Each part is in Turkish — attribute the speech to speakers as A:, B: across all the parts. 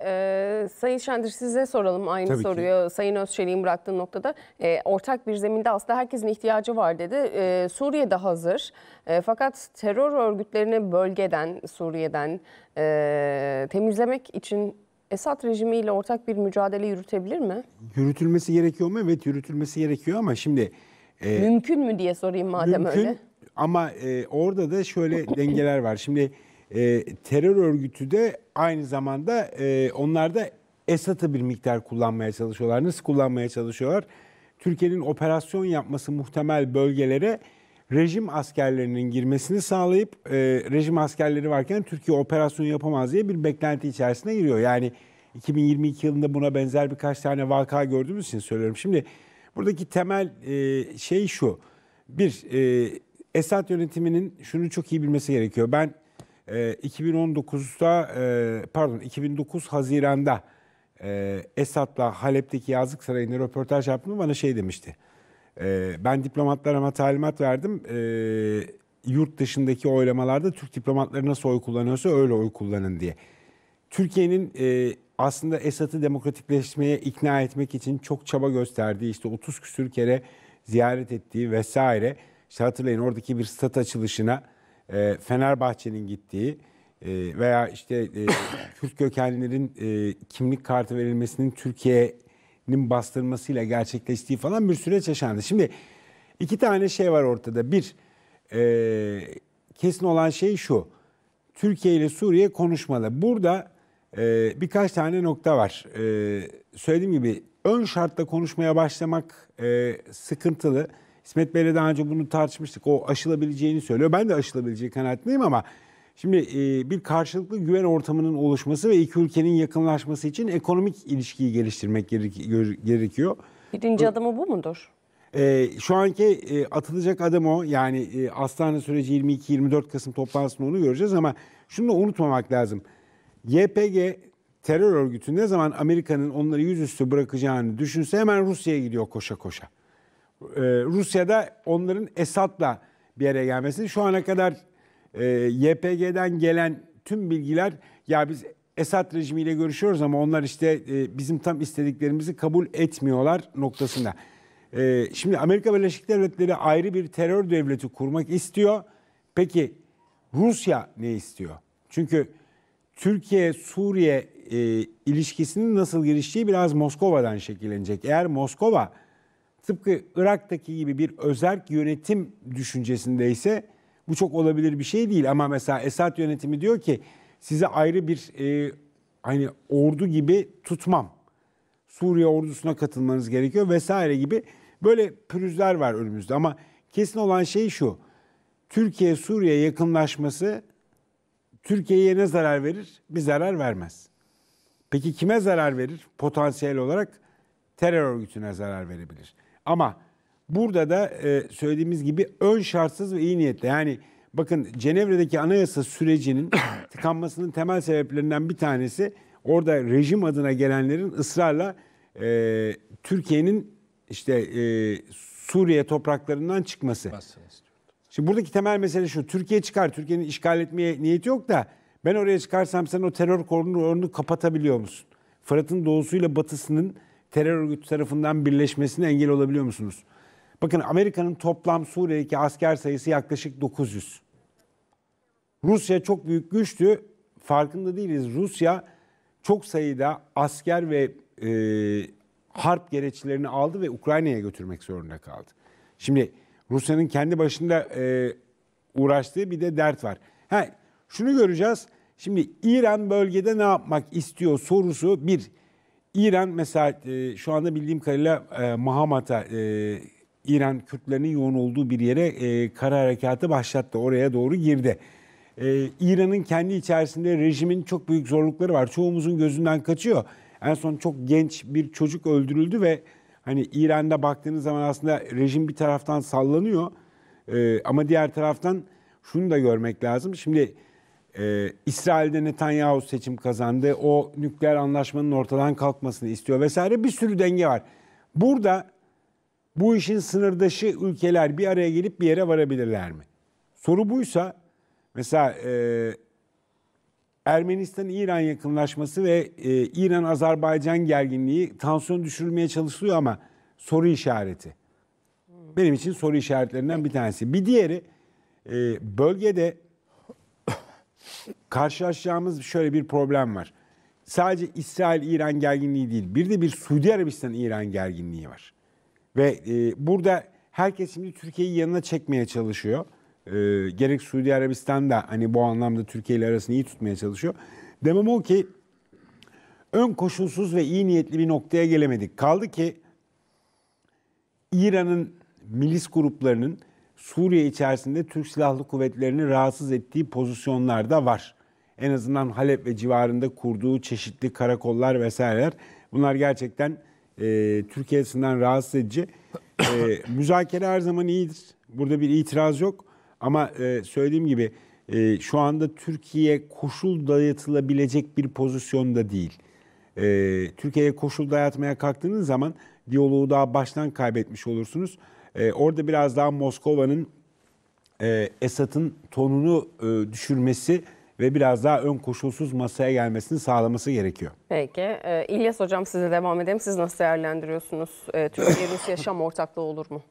A: Ee, Sayın Şendir size soralım aynı Tabii soruyu. Ki. Sayın Özçelik'in bıraktığı noktada e, ortak bir zeminde aslında herkesin ihtiyacı var dedi. E, Suriye de hazır. E, fakat terör örgütlerini bölgeden, Suriye'den e, temizlemek için Esad rejimiyle ortak bir mücadele yürütebilir mi?
B: Yürütülmesi gerekiyor mu? Evet yürütülmesi gerekiyor ama şimdi... E,
A: mümkün mü diye sorayım madem mümkün, öyle. Mümkün
B: ama e, orada da şöyle dengeler var. Şimdi e, terör örgütü de aynı zamanda e, onlar da Esad'ı bir miktar kullanmaya çalışıyorlar. Nasıl kullanmaya çalışıyorlar? Türkiye'nin operasyon yapması muhtemel bölgelere rejim askerlerinin girmesini sağlayıp e, rejim askerleri varken Türkiye operasyon yapamaz diye bir beklenti içerisine giriyor. Yani 2022 yılında buna benzer birkaç tane vaka gördüğümüz için söylüyorum. Şimdi buradaki temel e, şey şu. Bir, e, Esad yönetiminin şunu çok iyi bilmesi gerekiyor. Ben 2019'da ee, e, pardon 2009 Haziran'da e, Esat'la Halep'teki Yazlık Sarayı'nda röportaj yaptım bana şey demişti. E, ben diplomatlarıma talimat verdim. E, yurt dışındaki oylamalarda Türk diplomatları nasıl oy kullanıyorsa öyle oy kullanın diye. Türkiye'nin e, aslında Esat'ı demokratikleşmeye ikna etmek için çok çaba gösterdiği işte 30 küsür kere ziyaret ettiği vesaire. İşte hatırlayın oradaki bir stat açılışına e, Fenerbahçe'nin gittiği e, veya işte e, Kürt kökenlerin e, kimlik kartı verilmesinin Türkiye'nin bastırmasıyla gerçekleştiği falan bir süreç yaşandı. Şimdi iki tane şey var ortada. Bir, e, kesin olan şey şu. Türkiye ile Suriye konuşmalı. Burada e, birkaç tane nokta var. E, söylediğim gibi ön şartla konuşmaya başlamak e, sıkıntılı. İsmet Bey'le daha önce bunu tartışmıştık. O aşılabileceğini söylüyor. Ben de aşılabileceği kanaatindeyim ama şimdi e, bir karşılıklı güven ortamının oluşması ve iki ülkenin yakınlaşması için ekonomik ilişkiyi geliştirmek gerekiyor. Birinci
A: adımı bu mudur?
B: E, şu anki e, atılacak adım o. Yani e, Astana süreci 22-24 Kasım toplantısında onu göreceğiz ama şunu da unutmamak lazım. YPG terör örgütü ne zaman Amerika'nın onları yüzüstü bırakacağını düşünse hemen Rusya'ya gidiyor koşa koşa. Ee, Rusya'da onların Esad'la bir araya gelmesini şu ana kadar e, YPG'den gelen tüm bilgiler ya biz Esad rejimiyle görüşüyoruz ama onlar işte e, bizim tam istediklerimizi kabul etmiyorlar noktasında. E, şimdi Amerika Birleşik Devletleri ayrı bir terör devleti kurmak istiyor. Peki Rusya ne istiyor? Çünkü Türkiye-Suriye ilişkisinin nasıl geliştiği biraz Moskova'dan şekillenecek. Eğer Moskova Tıpkı Irak'taki gibi bir özerk yönetim düşüncesindeyse bu çok olabilir bir şey değil. Ama mesela Esad yönetimi diyor ki size ayrı bir e, hani ordu gibi tutmam. Suriye ordusuna katılmanız gerekiyor vesaire gibi böyle pürüzler var önümüzde. Ama kesin olan şey şu. Türkiye Suriye yakınlaşması Türkiye'ye ne zarar verir? Bir zarar vermez. Peki kime zarar verir? Potansiyel olarak terör örgütüne zarar verebilir. Ama burada da e, söylediğimiz gibi ön şartsız ve iyi niyetle yani bakın Cenevre'deki anayasa sürecinin tıkanmasının temel sebeplerinden bir tanesi orada rejim adına gelenlerin ısrarla e, Türkiye'nin işte e, Suriye topraklarından çıkması. Şimdi buradaki temel mesele şu. Türkiye çıkar. Türkiye'nin işgal etmeye niyeti yok da ben oraya çıkarsam sen o terör koridorunu kapatabiliyor musun? Fırat'ın doğusuyla batısının terör örgütü tarafından birleşmesine engel olabiliyor musunuz? Bakın Amerika'nın toplam Suriye'deki asker sayısı yaklaşık 900. Rusya çok büyük güçtü. Farkında değiliz. Rusya çok sayıda asker ve e, harp gereçlerini aldı ve Ukrayna'ya götürmek zorunda kaldı. Şimdi Rusya'nın kendi başında e, uğraştığı bir de dert var. Ha, şunu göreceğiz. Şimdi İran bölgede ne yapmak istiyor sorusu bir. İran mesela e, şu anda bildiğim kadarıyla e, Mahamat'a e, İran Kürtlerinin yoğun olduğu bir yere e, kara harekatı başlattı. Oraya doğru girdi. E, İran'ın kendi içerisinde rejimin çok büyük zorlukları var. Çoğumuzun gözünden kaçıyor. En son çok genç bir çocuk öldürüldü ve hani İran'da baktığınız zaman aslında rejim bir taraftan sallanıyor. E, ama diğer taraftan şunu da görmek lazım. Şimdi ee, İsrail'de Netanyahu seçim kazandı. O nükleer anlaşmanın ortadan kalkmasını istiyor vesaire bir sürü denge var. Burada bu işin sınırdaşı ülkeler bir araya gelip bir yere varabilirler mi? Soru buysa mesela e, Ermenistan-İran yakınlaşması ve e, İran-Azerbaycan gerginliği tansiyon düşürülmeye çalışılıyor ama soru işareti. Benim için soru işaretlerinden bir tanesi. Bir diğeri e, bölgede karşılaşacağımız şöyle bir problem var. Sadece İsrail-İran gerginliği değil, bir de bir Suudi Arabistan-İran gerginliği var. Ve e, burada herkes şimdi Türkiye'yi yanına çekmeye çalışıyor. E, gerek Suudi Arabistan da hani bu anlamda Türkiye ile arasını iyi tutmaya çalışıyor. Demem o ki ön koşulsuz ve iyi niyetli bir noktaya gelemedik. Kaldı ki İran'ın milis gruplarının Suriye içerisinde Türk Silahlı Kuvvetleri'ni rahatsız ettiği pozisyonlar da var. En azından Halep ve civarında kurduğu çeşitli karakollar vesaireler. Bunlar gerçekten e, Türkiye açısından rahatsız edici. E, müzakere her zaman iyidir. Burada bir itiraz yok. Ama e, söylediğim gibi e, şu anda Türkiye koşul dayatılabilecek bir pozisyonda değil. E, Türkiye'ye koşul dayatmaya kalktığınız zaman diyaloğu daha baştan kaybetmiş olursunuz. E, orada biraz daha Moskova'nın e, Esad'ın tonunu e, düşürmesi ve biraz daha ön koşulsuz masaya gelmesini sağlaması gerekiyor.
A: Peki. E, İlyas Hocam size devam edelim. Siz nasıl değerlendiriyorsunuz? E, Türkiye-Rusya Şam ortaklığı olur mu?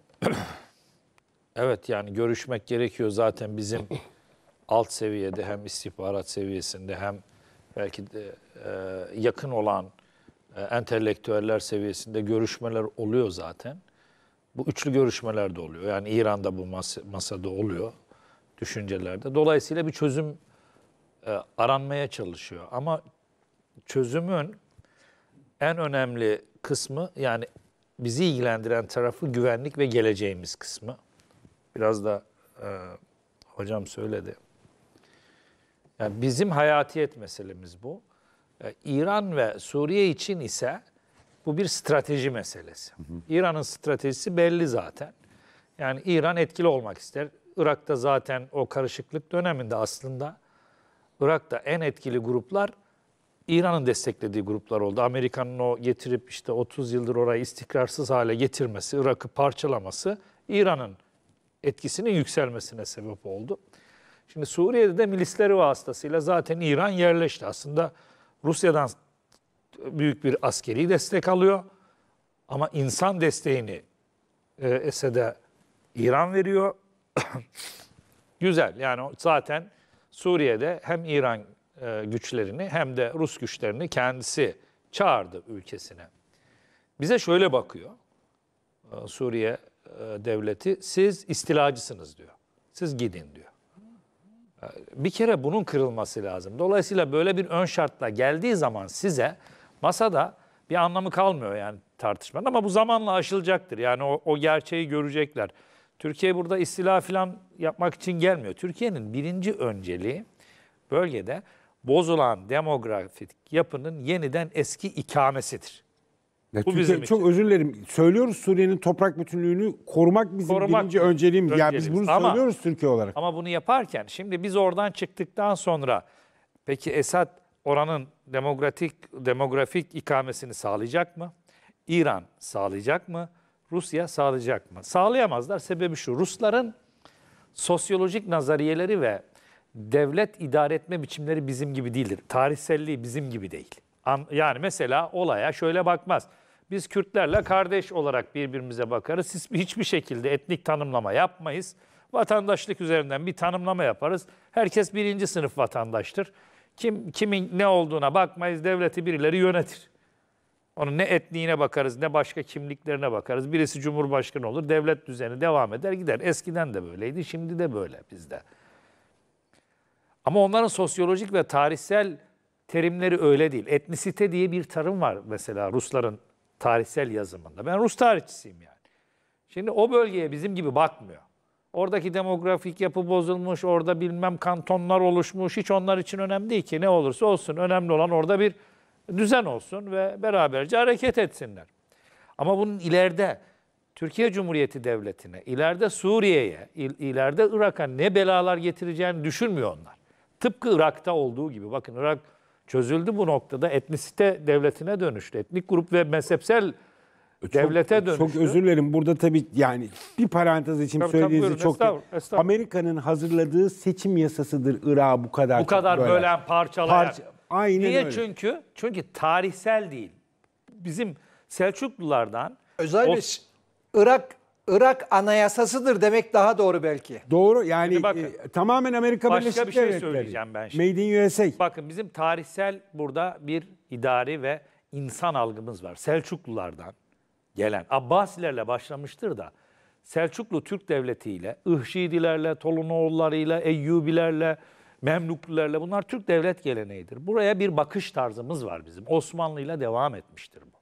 C: Evet yani görüşmek gerekiyor zaten bizim alt seviyede hem istihbarat seviyesinde hem belki de e, yakın olan e, entelektüeller seviyesinde görüşmeler oluyor zaten. Bu üçlü görüşmeler de oluyor. Yani İran'da bu mas masada oluyor düşüncelerde. Dolayısıyla bir çözüm e, aranmaya çalışıyor. Ama çözümün en önemli kısmı yani bizi ilgilendiren tarafı güvenlik ve geleceğimiz kısmı. Biraz da e, hocam söyledi. Yani bizim hayatiyet meselemiz bu. E, İran ve Suriye için ise bu bir strateji meselesi. İran'ın stratejisi belli zaten. Yani İran etkili olmak ister. Irak'ta zaten o karışıklık döneminde aslında Irak'ta en etkili gruplar İran'ın desteklediği gruplar oldu. Amerika'nın o getirip işte 30 yıldır orayı istikrarsız hale getirmesi, Irak'ı parçalaması İran'ın etkisinin yükselmesine sebep oldu. Şimdi Suriye'de de milisleri vasıtasıyla zaten İran yerleşti. Aslında Rusya'dan büyük bir askeri destek alıyor. Ama insan desteğini e, Esed'e İran veriyor. Güzel yani zaten Suriye'de hem İran e, güçlerini hem de Rus güçlerini kendisi çağırdı ülkesine. Bize şöyle bakıyor e, Suriye e, devleti siz istilacısınız diyor. Siz gidin diyor. E, bir kere bunun kırılması lazım. Dolayısıyla böyle bir ön şartla geldiği zaman size masada bir anlamı kalmıyor yani tartışmanın ama bu zamanla aşılacaktır. Yani o, o gerçeği görecekler. Türkiye burada istila falan yapmak için gelmiyor. Türkiye'nin birinci önceliği bölgede bozulan demografik yapının yeniden eski ikamesidir. Ya Bu Türkiye, bizim çok
B: için. özür dilerim. Söylüyoruz Suriye'nin toprak bütünlüğünü korumak bizim korumak birinci önceliğimiz. önceliğimiz. Ya biz bunu ama, söylüyoruz Türkiye olarak.
C: Ama bunu yaparken şimdi biz oradan çıktıktan sonra peki Esad oranın demokratik demografik ikamesini sağlayacak mı? İran sağlayacak mı? Rusya sağlayacak mı? Sağlayamazlar. Sebebi şu. Rusların sosyolojik nazariyeleri ve devlet idare etme biçimleri bizim gibi değildir. Tarihselliği bizim gibi değil. Yani mesela olaya şöyle bakmaz. Biz Kürtlerle kardeş olarak birbirimize bakarız. Siz hiçbir şekilde etnik tanımlama yapmayız. Vatandaşlık üzerinden bir tanımlama yaparız. Herkes birinci sınıf vatandaştır. Kim kimin ne olduğuna bakmayız. Devleti birileri yönetir. Onun ne etniğine bakarız, ne başka kimliklerine bakarız. Birisi cumhurbaşkanı olur, devlet düzeni devam eder gider. Eskiden de böyleydi, şimdi de böyle bizde. Ama onların sosyolojik ve tarihsel terimleri öyle değil. Etnisite diye bir tarım var mesela Rusların tarihsel yazımında. Ben Rus tarihçisiyim yani. Şimdi o bölgeye bizim gibi bakmıyor. Oradaki demografik yapı bozulmuş, orada bilmem kantonlar oluşmuş. Hiç onlar için önemli değil ki ne olursa olsun. Önemli olan orada bir düzen olsun ve beraberce hareket etsinler. Ama bunun ileride Türkiye Cumhuriyeti Devleti'ne, ileride Suriye'ye, ileride Irak'a ne belalar getireceğini düşünmüyor onlar. Tıpkı Irak'ta olduğu gibi. Bakın Irak çözüldü bu noktada etnisite devletine dönüştü. Etnik grup ve mezhepsel e, devlete çok, dönüştü. Çok özür
B: dilerim. Burada tabii yani bir parantez için tabii, söylediğinizi çok... Amerika'nın hazırladığı seçim yasasıdır Irak'ı bu kadar Bu kadar böyle. bölen,
C: parçalayan. Parça, aynen Niye öyle. çünkü? Çünkü tarihsel
D: değil. Bizim Selçuklulardan... Özel bir Irak Irak anayasasıdır demek daha doğru belki. Doğru yani bakın, e, tamamen Amerika Birleşik Devletleri. Başka bir şey devletleri. söyleyeceğim ben şimdi. Made in USA.
C: Bakın bizim tarihsel burada bir idari ve insan algımız var. Selçuklulardan, gelen Abbasilerle başlamıştır da Selçuklu Türk Devleti ile Ihşidilerle, Tolunoğullarıyla, Eyyubilerle, Memluklularla bunlar Türk devlet geleneğidir. Buraya bir bakış tarzımız var bizim. Osmanlı ile devam etmiştir bu.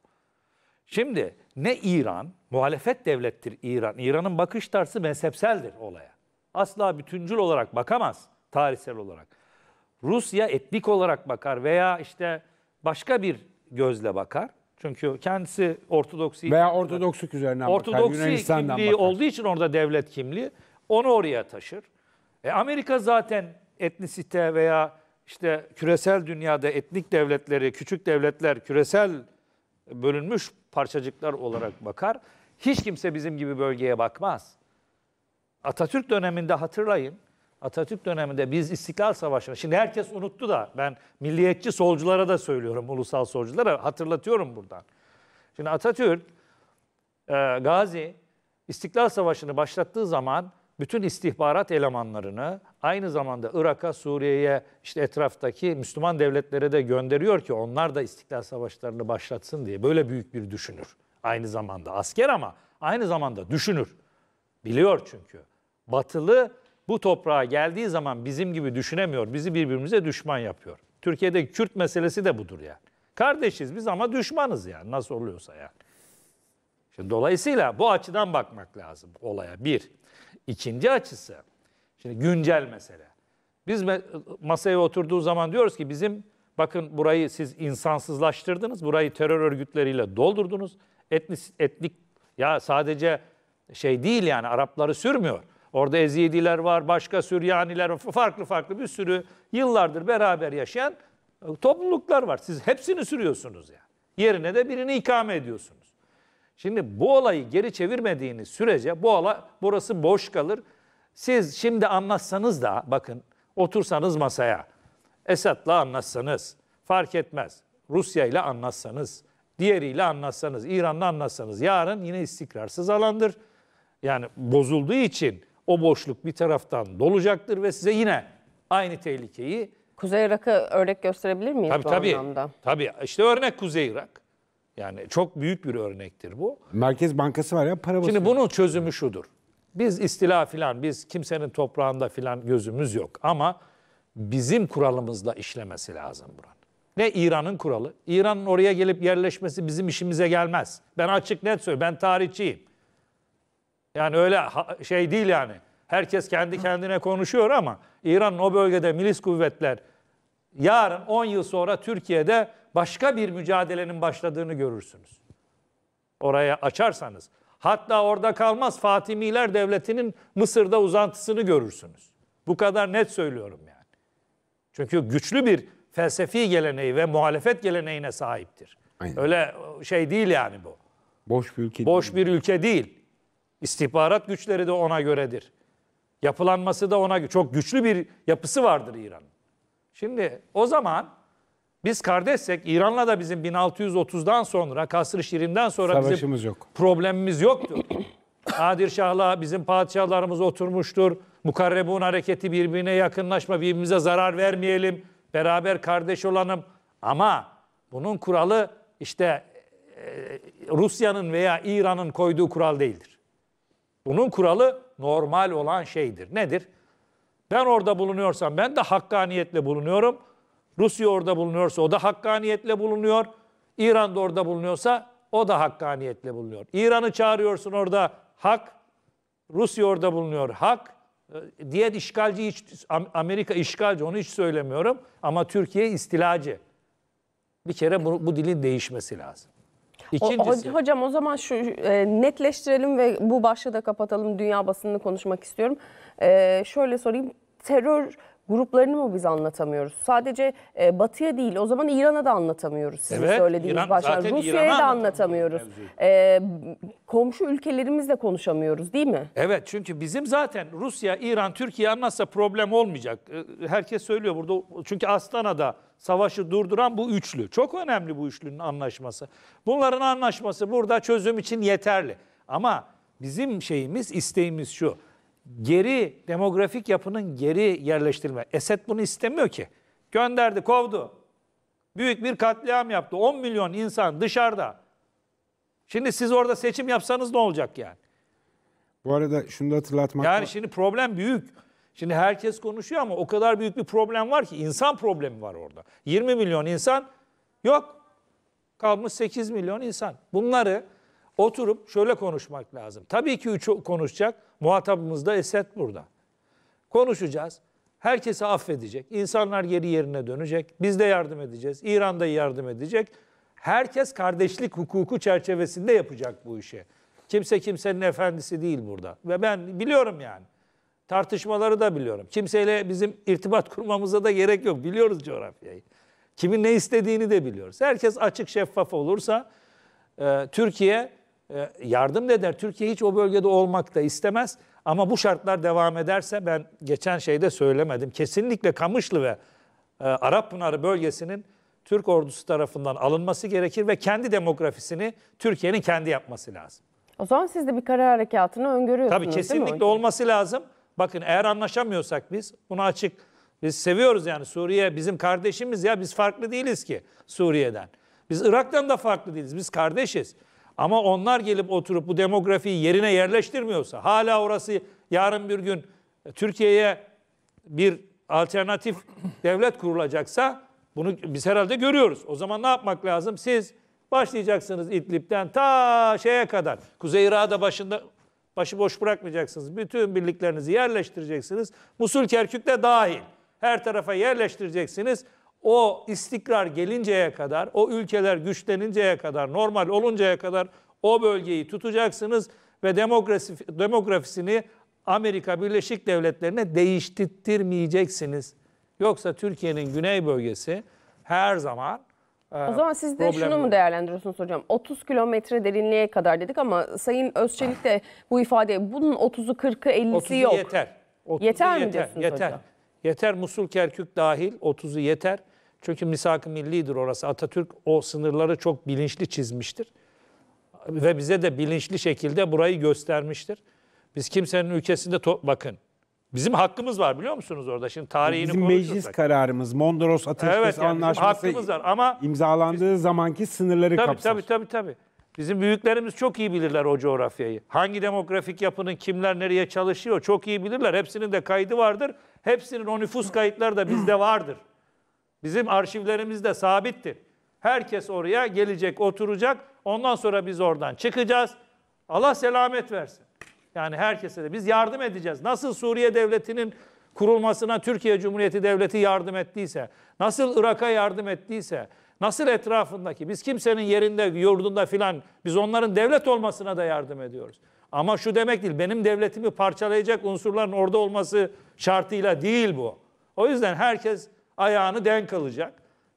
C: Şimdi ne İran, muhalefet devlettir İran. İran'ın bakış tarzı mezhepseldir olaya. Asla bütüncül olarak bakamaz tarihsel olarak. Rusya etnik olarak bakar veya işte başka bir gözle bakar. Çünkü kendisi Ortodoksi... Veya
B: Ortodoksluk üzerine Ortodoksi bakar, kimliği
C: bakar. olduğu için orada devlet kimliği. Onu oraya taşır. E Amerika zaten etnisite veya işte küresel dünyada etnik devletleri, küçük devletler, küresel bölünmüş parçacıklar olarak bakar. Hiç kimse bizim gibi bölgeye bakmaz. Atatürk döneminde hatırlayın Atatürk döneminde biz İstiklal Savaşı'na, şimdi herkes unuttu da ben milliyetçi solculara da söylüyorum, ulusal solculara hatırlatıyorum buradan. Şimdi Atatürk, e, Gazi İstiklal Savaşı'nı başlattığı zaman bütün istihbarat elemanlarını aynı zamanda Irak'a, Suriye'ye, işte etraftaki Müslüman devletlere de gönderiyor ki onlar da İstiklal Savaşlarını başlatsın diye. Böyle büyük bir düşünür aynı zamanda. Asker ama aynı zamanda düşünür. Biliyor çünkü. Batılı bu toprağa geldiği zaman bizim gibi düşünemiyor. Bizi birbirimize düşman yapıyor. Türkiye'de Kürt meselesi de budur yani. Kardeşiz biz ama düşmanız yani nasıl oluyorsa yani. Şimdi dolayısıyla bu açıdan bakmak lazım olaya bir. İkinci açısı şimdi güncel mesele. Biz masaya oturduğu zaman diyoruz ki bizim bakın burayı siz insansızlaştırdınız, burayı terör örgütleriyle doldurdunuz. Etnik, etnik ya sadece şey değil yani Arapları sürmüyor. Orada Ezidiler var, başka Süryaniler var, farklı farklı bir sürü yıllardır beraber yaşayan e, topluluklar var. Siz hepsini sürüyorsunuz ya. Yani. Yerine de birini ikame ediyorsunuz. Şimdi bu olayı geri çevirmediğiniz sürece bu olay burası boş kalır. Siz şimdi anlatsanız da bakın otursanız masaya Esad'la anlatsanız fark etmez. Rusya ile anlatsanız, diğeriyle anlatsanız, İran'la anlatsanız yarın yine istikrarsız alandır. Yani bozulduğu için o boşluk bir taraftan dolacaktır ve size yine
A: aynı tehlikeyi... Kuzey Irak'ı örnek gösterebilir miyiz tabii, bu tabii, anlamda?
C: Tabii işte örnek Kuzey Irak. Yani çok büyük bir örnektir bu.
B: Merkez Bankası var ya para basıyor. Şimdi bunun çözümü
C: şudur. Biz istila filan, biz kimsenin toprağında filan gözümüz yok. Ama bizim kuralımızla işlemesi lazım buranın. Ne İran'ın kuralı? İran'ın oraya gelip yerleşmesi bizim işimize gelmez. Ben açık net söylüyorum, ben tarihçiyim. Yani öyle şey değil yani. Herkes kendi kendine konuşuyor ama İran'ın o bölgede milis kuvvetler yarın 10 yıl sonra Türkiye'de başka bir mücadelenin başladığını görürsünüz. Oraya açarsanız. Hatta orada kalmaz Fatimiler Devleti'nin Mısır'da uzantısını görürsünüz. Bu kadar net söylüyorum yani. Çünkü güçlü bir felsefi geleneği ve muhalefet geleneğine sahiptir. Aynen. Öyle şey değil yani bu. Boş bir ülke Boş değil. bir ülke değil. İstihbarat güçleri de ona göredir. Yapılanması da ona Çok güçlü bir yapısı vardır İran. Şimdi o zaman biz kardeşsek İran'la da bizim 1630'dan sonra Kasr-ı Şirin'den sonra Savaşımız bizim yok. problemimiz yoktu. Nadir Şah'la bizim padişahlarımız oturmuştur. Mukarrebun hareketi birbirine yakınlaşma, birbirimize zarar vermeyelim. Beraber kardeş olalım. Ama bunun kuralı işte e, e, Rusya'nın veya İran'ın koyduğu kural değildir. Bunun kuralı normal olan şeydir. Nedir? Ben orada bulunuyorsam ben de hakkaniyetle bulunuyorum. Rusya orada bulunuyorsa o da hakkaniyetle bulunuyor. İran da orada bulunuyorsa o da hakkaniyetle bulunuyor. İran'ı çağırıyorsun orada hak, Rusya orada bulunuyor hak. Ee, Diğer işgalci hiç, Amerika işgalci onu hiç söylemiyorum ama Türkiye istilacı. Bir kere bu, bu dilin değişmesi lazım. İkincisi. O,
A: hocam o zaman şu e, netleştirelim ve bu başlığı da kapatalım. Dünya basınını konuşmak istiyorum. E, şöyle sorayım. Terör gruplarını mı biz anlatamıyoruz? Sadece e, Batı'ya değil, o zaman İran'a da anlatamıyoruz. Sizin evet, söylediğiniz İran, başlar. Rusya'ya da anlatamıyoruz. E, komşu ülkelerimizle konuşamıyoruz değil mi?
C: Evet, çünkü bizim zaten Rusya, İran, Türkiye anlatsa problem olmayacak. E, herkes söylüyor burada. Çünkü Astana'da savaşı durduran bu üçlü. Çok önemli bu üçlünün anlaşması. Bunların anlaşması burada çözüm için yeterli. Ama bizim şeyimiz, isteğimiz şu. Geri demografik yapının geri yerleştirilme. Esed bunu istemiyor ki. Gönderdi, kovdu. Büyük bir katliam yaptı. 10 milyon insan dışarıda. Şimdi siz orada seçim yapsanız ne olacak yani?
B: Bu arada şunu da hatırlatmak Yani var. şimdi
C: problem büyük. Şimdi herkes konuşuyor ama o kadar büyük bir problem var ki insan problemi var orada. 20 milyon insan yok. Kalmış 8 milyon insan. Bunları oturup şöyle konuşmak lazım. Tabii ki üç konuşacak. Muhatabımız da Esed burada. Konuşacağız. Herkesi affedecek. İnsanlar geri yerine dönecek. Biz de yardım edeceğiz. İran da yardım edecek. Herkes kardeşlik hukuku çerçevesinde yapacak bu işi. Kimse kimsenin efendisi değil burada. Ve ben biliyorum yani tartışmaları da biliyorum. Kimseyle bizim irtibat kurmamıza da gerek yok. Biliyoruz coğrafyayı. Kimin ne istediğini de biliyoruz. Herkes açık şeffaf olursa e, Türkiye e, yardım da eder. Türkiye hiç o bölgede olmak da istemez. Ama bu şartlar devam ederse ben geçen şeyde söylemedim. Kesinlikle Kamışlı ve e, Arap Pınarı bölgesinin Türk ordusu tarafından alınması gerekir ve kendi demografisini Türkiye'nin kendi yapması lazım.
A: O zaman siz de bir karar harekatını öngörüyorsunuz Tabii kesinlikle
C: olması lazım. Bakın eğer anlaşamıyorsak biz bunu açık biz seviyoruz yani Suriye bizim kardeşimiz ya biz farklı değiliz ki Suriye'den. Biz Irak'tan da farklı değiliz. Biz kardeşiz. Ama onlar gelip oturup bu demografiyi yerine yerleştirmiyorsa hala orası yarın bir gün Türkiye'ye bir alternatif devlet kurulacaksa bunu biz herhalde görüyoruz. O zaman ne yapmak lazım? Siz başlayacaksınız İdlib'den ta şeye kadar. Kuzey Irak'a başında Başı boş bırakmayacaksınız. Bütün birliklerinizi yerleştireceksiniz. Musul Kerkük de dahil. Her tarafa yerleştireceksiniz. O istikrar gelinceye kadar, o ülkeler güçleninceye kadar, normal oluncaya kadar o bölgeyi tutacaksınız ve demokrasi, demografisini Amerika Birleşik Devletleri'ne değiştirtmeyeceksiniz. Yoksa Türkiye'nin güney bölgesi her zaman ee, o zaman siz de şunu mu
A: değerlendiriyorsunuz hocam? 30 kilometre derinliğe kadar dedik ama Sayın Özçelik de bu ifade bunun 30'u 40'ı 50'si yok. 30'u yeter.
C: 30'u yeter, yeter mi diyorsunuz yeter. hocam? Yeter. Musul Kerkük dahil 30'u yeter. Çünkü misak-ı millidir orası. Atatürk o sınırları çok bilinçli çizmiştir. Ve bize de bilinçli şekilde burayı göstermiştir. Biz kimsenin ülkesinde, bakın Bizim hakkımız var biliyor musunuz orada? Şimdi tarihini Bizim konuşursak. meclis
B: kararımız Mondros Ateşkes evet, yani Anlaşması hakkımız var ama imzalandığı biz, zamanki sınırları tabii, kapsar. Tabii
C: tabii tabii. Bizim büyüklerimiz çok iyi bilirler o coğrafyayı. Hangi demografik yapının kimler nereye çalışıyor çok iyi bilirler. Hepsinin de kaydı vardır. Hepsinin o nüfus kayıtları da bizde vardır. Bizim arşivlerimiz de sabittir. Herkes oraya gelecek, oturacak. Ondan sonra biz oradan çıkacağız. Allah selamet versin. Yani herkese de biz yardım edeceğiz. Nasıl Suriye Devleti'nin kurulmasına Türkiye Cumhuriyeti Devleti yardım ettiyse, nasıl Irak'a yardım ettiyse, nasıl etrafındaki, biz kimsenin yerinde, yurdunda filan, biz onların devlet olmasına da yardım ediyoruz. Ama şu demek değil, benim devletimi parçalayacak unsurların orada olması şartıyla değil bu. O yüzden herkes ayağını denk alacak.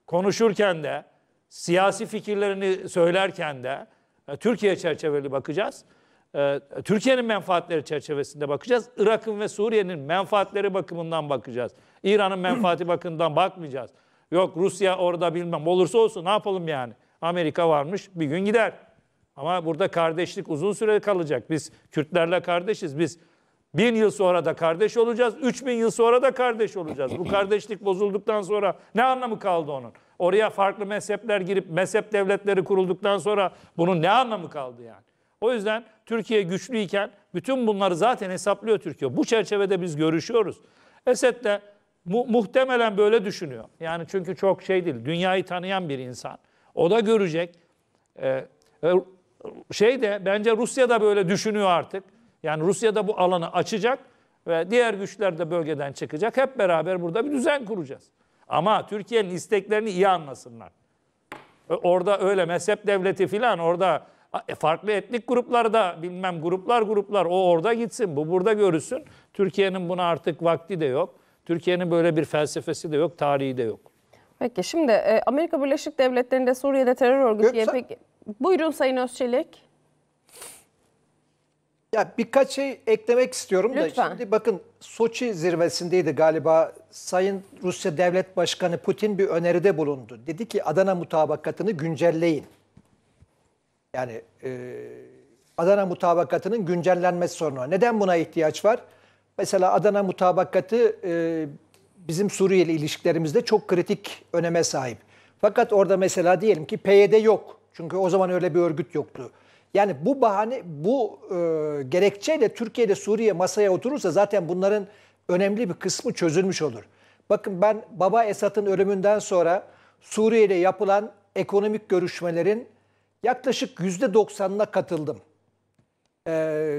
C: Konuşurken de, siyasi fikirlerini söylerken de, e, Türkiye çerçeveli bakacağız. Ee, Türkiye'nin menfaatleri çerçevesinde bakacağız. Irak'ın ve Suriye'nin menfaatleri bakımından bakacağız. İran'ın menfaati bakımından bakmayacağız. Yok Rusya orada bilmem olursa olsun ne yapalım yani. Amerika varmış bir gün gider. Ama burada kardeşlik uzun süre kalacak. Biz Kürtlerle kardeşiz. Biz bin yıl sonra da kardeş olacağız. Üç bin yıl sonra da kardeş olacağız. Bu kardeşlik bozulduktan sonra ne anlamı kaldı onun? Oraya farklı mezhepler girip mezhep devletleri kurulduktan sonra bunun ne anlamı kaldı yani? O yüzden Türkiye güçlüyken bütün bunları zaten hesaplıyor Türkiye. Bu çerçevede biz görüşüyoruz. Esed de mu- muhtemelen böyle düşünüyor. Yani çünkü çok şey değil. Dünyayı tanıyan bir insan. O da görecek. Ee, e, şey de bence Rusya da böyle düşünüyor artık. Yani Rusya da bu alanı açacak ve diğer güçler de bölgeden çıkacak. Hep beraber burada bir düzen kuracağız. Ama Türkiye'nin isteklerini iyi anlasınlar. E, orada öyle mezhep devleti filan orada e, farklı etnik gruplarda bilmem gruplar gruplar o orada gitsin bu burada görülsün. Türkiye'nin buna artık vakti de yok. Türkiye'nin böyle bir felsefesi de yok, tarihi de yok.
A: Peki şimdi e, Amerika Birleşik Devletleri'nde Suriye'de terör örgütü Göksa... YPG... Buyurun Sayın Özçelik.
D: Ya birkaç şey eklemek istiyorum Lütfen. da şimdi bakın Soçi zirvesindeydi galiba Sayın Rusya Devlet Başkanı Putin bir öneride bulundu. Dedi ki Adana mutabakatını güncelleyin. Yani e, Adana mutabakatının güncellenmesi sorunu. Neden buna ihtiyaç var? Mesela Adana mutabakatı e, bizim ile ilişkilerimizde çok kritik öneme sahip. Fakat orada mesela diyelim ki PYD yok. Çünkü o zaman öyle bir örgüt yoktu. Yani bu bahane, bu e, gerekçeyle Türkiye ile Suriye masaya oturursa zaten bunların önemli bir kısmı çözülmüş olur. Bakın ben Baba Esat'ın ölümünden sonra Suriye ile yapılan ekonomik görüşmelerin yaklaşık yüzde %90'ına katıldım. Ee,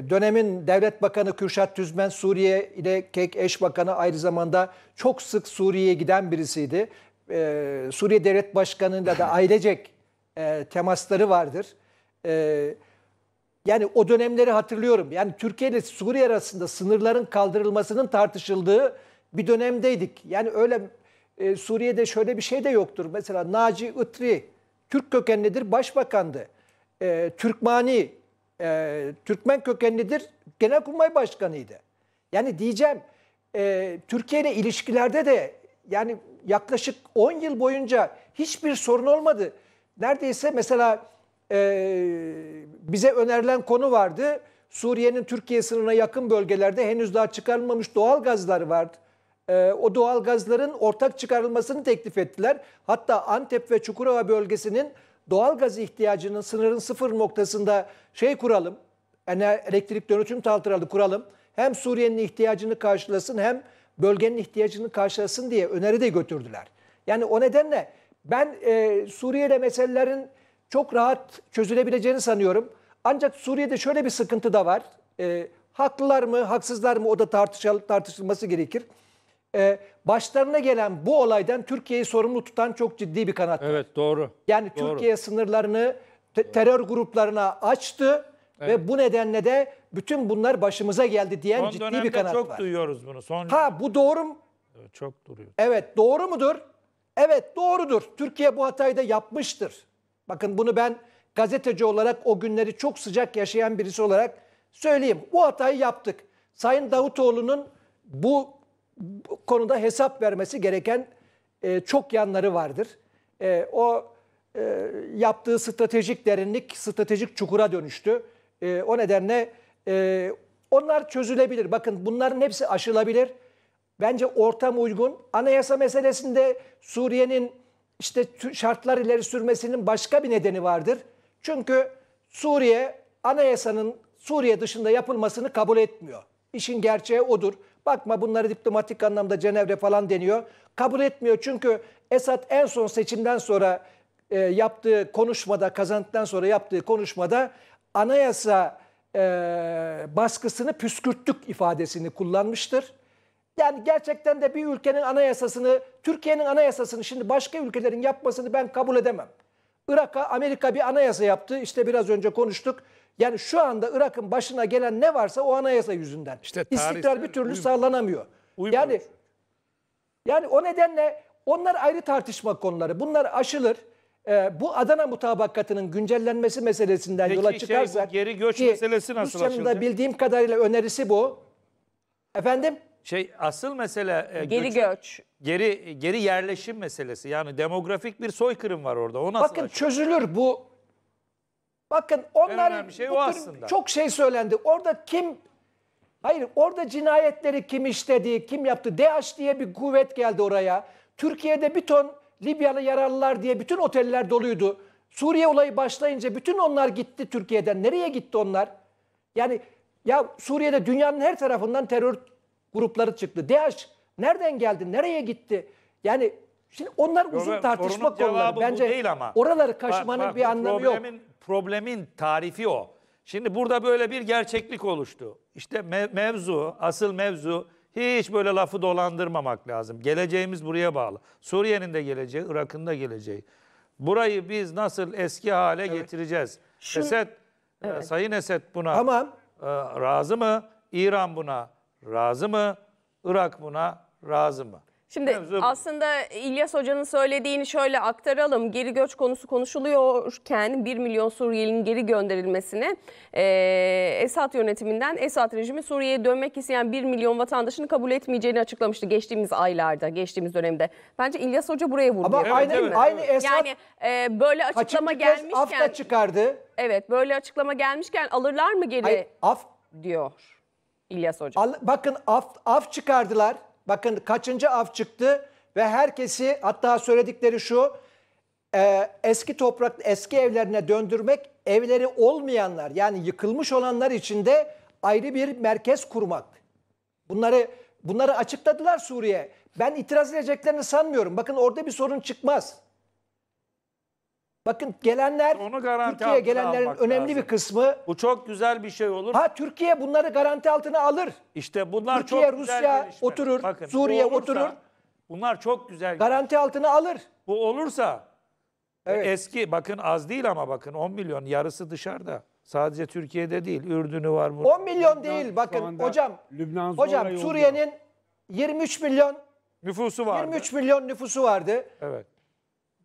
D: dönemin devlet bakanı Kürşat Tüzmen Suriye ile KEK eş bakanı aynı zamanda çok sık Suriye'ye giden birisiydi. Ee, Suriye Devlet Başkanı'yla da ailecek e, temasları vardır. Ee, yani o dönemleri hatırlıyorum. Yani Türkiye ile Suriye arasında sınırların kaldırılmasının tartışıldığı bir dönemdeydik. Yani öyle e, Suriye'de şöyle bir şey de yoktur. Mesela Naci Itri Türk kökenlidir, başbakandı. E, Türkmani, e, Türkmen kökenlidir, genelkurmay başkanıydı. Yani diyeceğim, e, Türkiye ile ilişkilerde de yani yaklaşık 10 yıl boyunca hiçbir sorun olmadı. Neredeyse mesela e, bize önerilen konu vardı. Suriye'nin Türkiye sınırına yakın bölgelerde henüz daha çıkarılmamış doğal gazlar vardı e, o doğal gazların ortak çıkarılmasını teklif ettiler. Hatta Antep ve Çukurova bölgesinin doğal gaz ihtiyacının sınırın sıfır noktasında şey kuralım, elektrik dönüşüm tahtaları kuralım. Hem Suriye'nin ihtiyacını karşılasın hem bölgenin ihtiyacını karşılasın diye öneri de götürdüler. Yani o nedenle ben e, Suriye'de meselelerin çok rahat çözülebileceğini sanıyorum. Ancak Suriye'de şöyle bir sıkıntı da var. E, haklılar mı, haksızlar mı o da tartışıl, tartışılması gerekir. Ee, başlarına gelen bu olaydan Türkiye'yi sorumlu tutan çok ciddi bir kanat. Evet doğru. Yani doğru. Türkiye sınırlarını te- terör gruplarına açtı evet. ve bu nedenle de bütün bunlar başımıza geldi diyen Son ciddi bir kanat çok var. çok
C: duyuyoruz bunu. Son
D: Ha bu doğru mu? çok duruyor. Evet doğru mudur? Evet doğrudur. Türkiye bu hatayı da yapmıştır. Bakın bunu ben gazeteci olarak o günleri çok sıcak yaşayan birisi olarak söyleyeyim. Bu hatayı yaptık. Sayın Davutoğlu'nun bu bu konuda hesap vermesi gereken e, çok yanları vardır. E, o e, yaptığı stratejik derinlik stratejik çukura dönüştü. E, o nedenle e, onlar çözülebilir. Bakın bunların hepsi aşılabilir. Bence ortam uygun. Anayasa meselesinde Suriye'nin işte şartlar ileri sürmesinin başka bir nedeni vardır. Çünkü Suriye anayasanın Suriye dışında yapılmasını kabul etmiyor. İşin gerçeği odur. Bakma bunları diplomatik anlamda Cenevre falan deniyor. Kabul etmiyor çünkü Esad en son seçimden sonra e, yaptığı konuşmada, kazandıktan sonra yaptığı konuşmada anayasa e, baskısını püskürttük ifadesini kullanmıştır. Yani gerçekten de bir ülkenin anayasasını, Türkiye'nin anayasasını şimdi başka ülkelerin yapmasını ben kabul edemem. Irak'a Amerika bir anayasa yaptı. İşte biraz önce konuştuk. Yani şu anda Irak'ın başına gelen ne varsa o anayasa yüzünden. İşte İstikrar bir türlü uyum, sağlanamıyor. Uymuyor. Yani yani o nedenle onlar ayrı tartışma konuları. Bunlar aşılır. Ee, bu Adana mutabakatının güncellenmesi meselesinden Peki, yola çıkarsak şey, bu
C: geri göç ki, meselesi nasıl Rusya'nın da bildiğim kadarıyla önerisi
D: bu. Efendim?
C: Şey asıl mesele e, geri göçün, göç. Geri geri yerleşim meselesi. Yani demografik bir soykırım var orada. O nasıl? Bakın aşılır?
D: çözülür bu Bakın onlar önemli şey o aslında. çok şey söylendi. Orada kim Hayır orada cinayetleri kim işledi, kim yaptı? DH diye bir kuvvet geldi oraya. Türkiye'de bir ton Libyalı yaralılar diye bütün oteller doluydu. Suriye olayı başlayınca bütün onlar gitti Türkiye'den. Nereye gitti onlar? Yani ya Suriye'de dünyanın her tarafından terör grupları çıktı. DH nereden geldi, nereye gitti? Yani Şimdi onlar uzun Problem, tartışma konuları. Bence değil ama. oraları kaşımanın bak, bak, bir anlamı problemin,
C: yok. Problemin tarifi o. Şimdi burada böyle bir gerçeklik oluştu. İşte mev, mevzu, asıl mevzu hiç böyle lafı dolandırmamak lazım. Geleceğimiz buraya bağlı. Suriye'nin de geleceği, Irak'ın da geleceği. Burayı biz nasıl eski hale evet. getireceğiz? Şimdi, Esed, e, evet. Sayın Esed buna tamam. e, razı mı? İran buna razı mı? Irak buna razı mı? Şimdi Mevzu...
A: aslında İlyas Hoca'nın söylediğini şöyle aktaralım. Geri göç konusu konuşuluyorken 1 milyon Suriyelinin geri gönderilmesini e, Esad yönetiminden Esad rejimi Suriye'ye dönmek isteyen 1 milyon vatandaşını kabul etmeyeceğini açıklamıştı geçtiğimiz aylarda, geçtiğimiz dönemde. Bence İlyas Hoca buraya vurdu. Ama evet, aynı, evet. aynı Esad yani, e, böyle açıklama gelmişken... Af'ta çıkardı. Evet böyle açıklama gelmişken alırlar mı geri Hayır,
D: af diyor İlyas Hoca. Al, bakın af, af çıkardılar. Bakın kaçıncı af çıktı ve herkesi hatta söyledikleri şu e, eski toprak eski evlerine döndürmek evleri olmayanlar yani yıkılmış olanlar için de ayrı bir merkez kurmak. Bunları bunları açıkladılar Suriye. Ben itiraz edeceklerini sanmıyorum. Bakın orada bir sorun çıkmaz. Bakın gelenler Onu Türkiye'ye gelenlerin önemli lazım. bir kısmı Bu çok güzel bir şey olur. ha Türkiye bunları garanti altına alır. İşte bunlar Türkiye, çok güzel Rusya oturur, bu Suriye oturur. Bunlar çok güzel.
C: Garanti altına alır. Bu olursa e, Evet. eski bakın az değil ama bakın 10 milyon yarısı dışarıda. Sadece Türkiye'de değil. Ürdün'ü var burada. 10 milyon değil şu
D: bakın hocam. Lübnan Hocam Suriye'nin 23 milyon Nüfusu vardı. 23 milyon nüfusu vardı. Evet.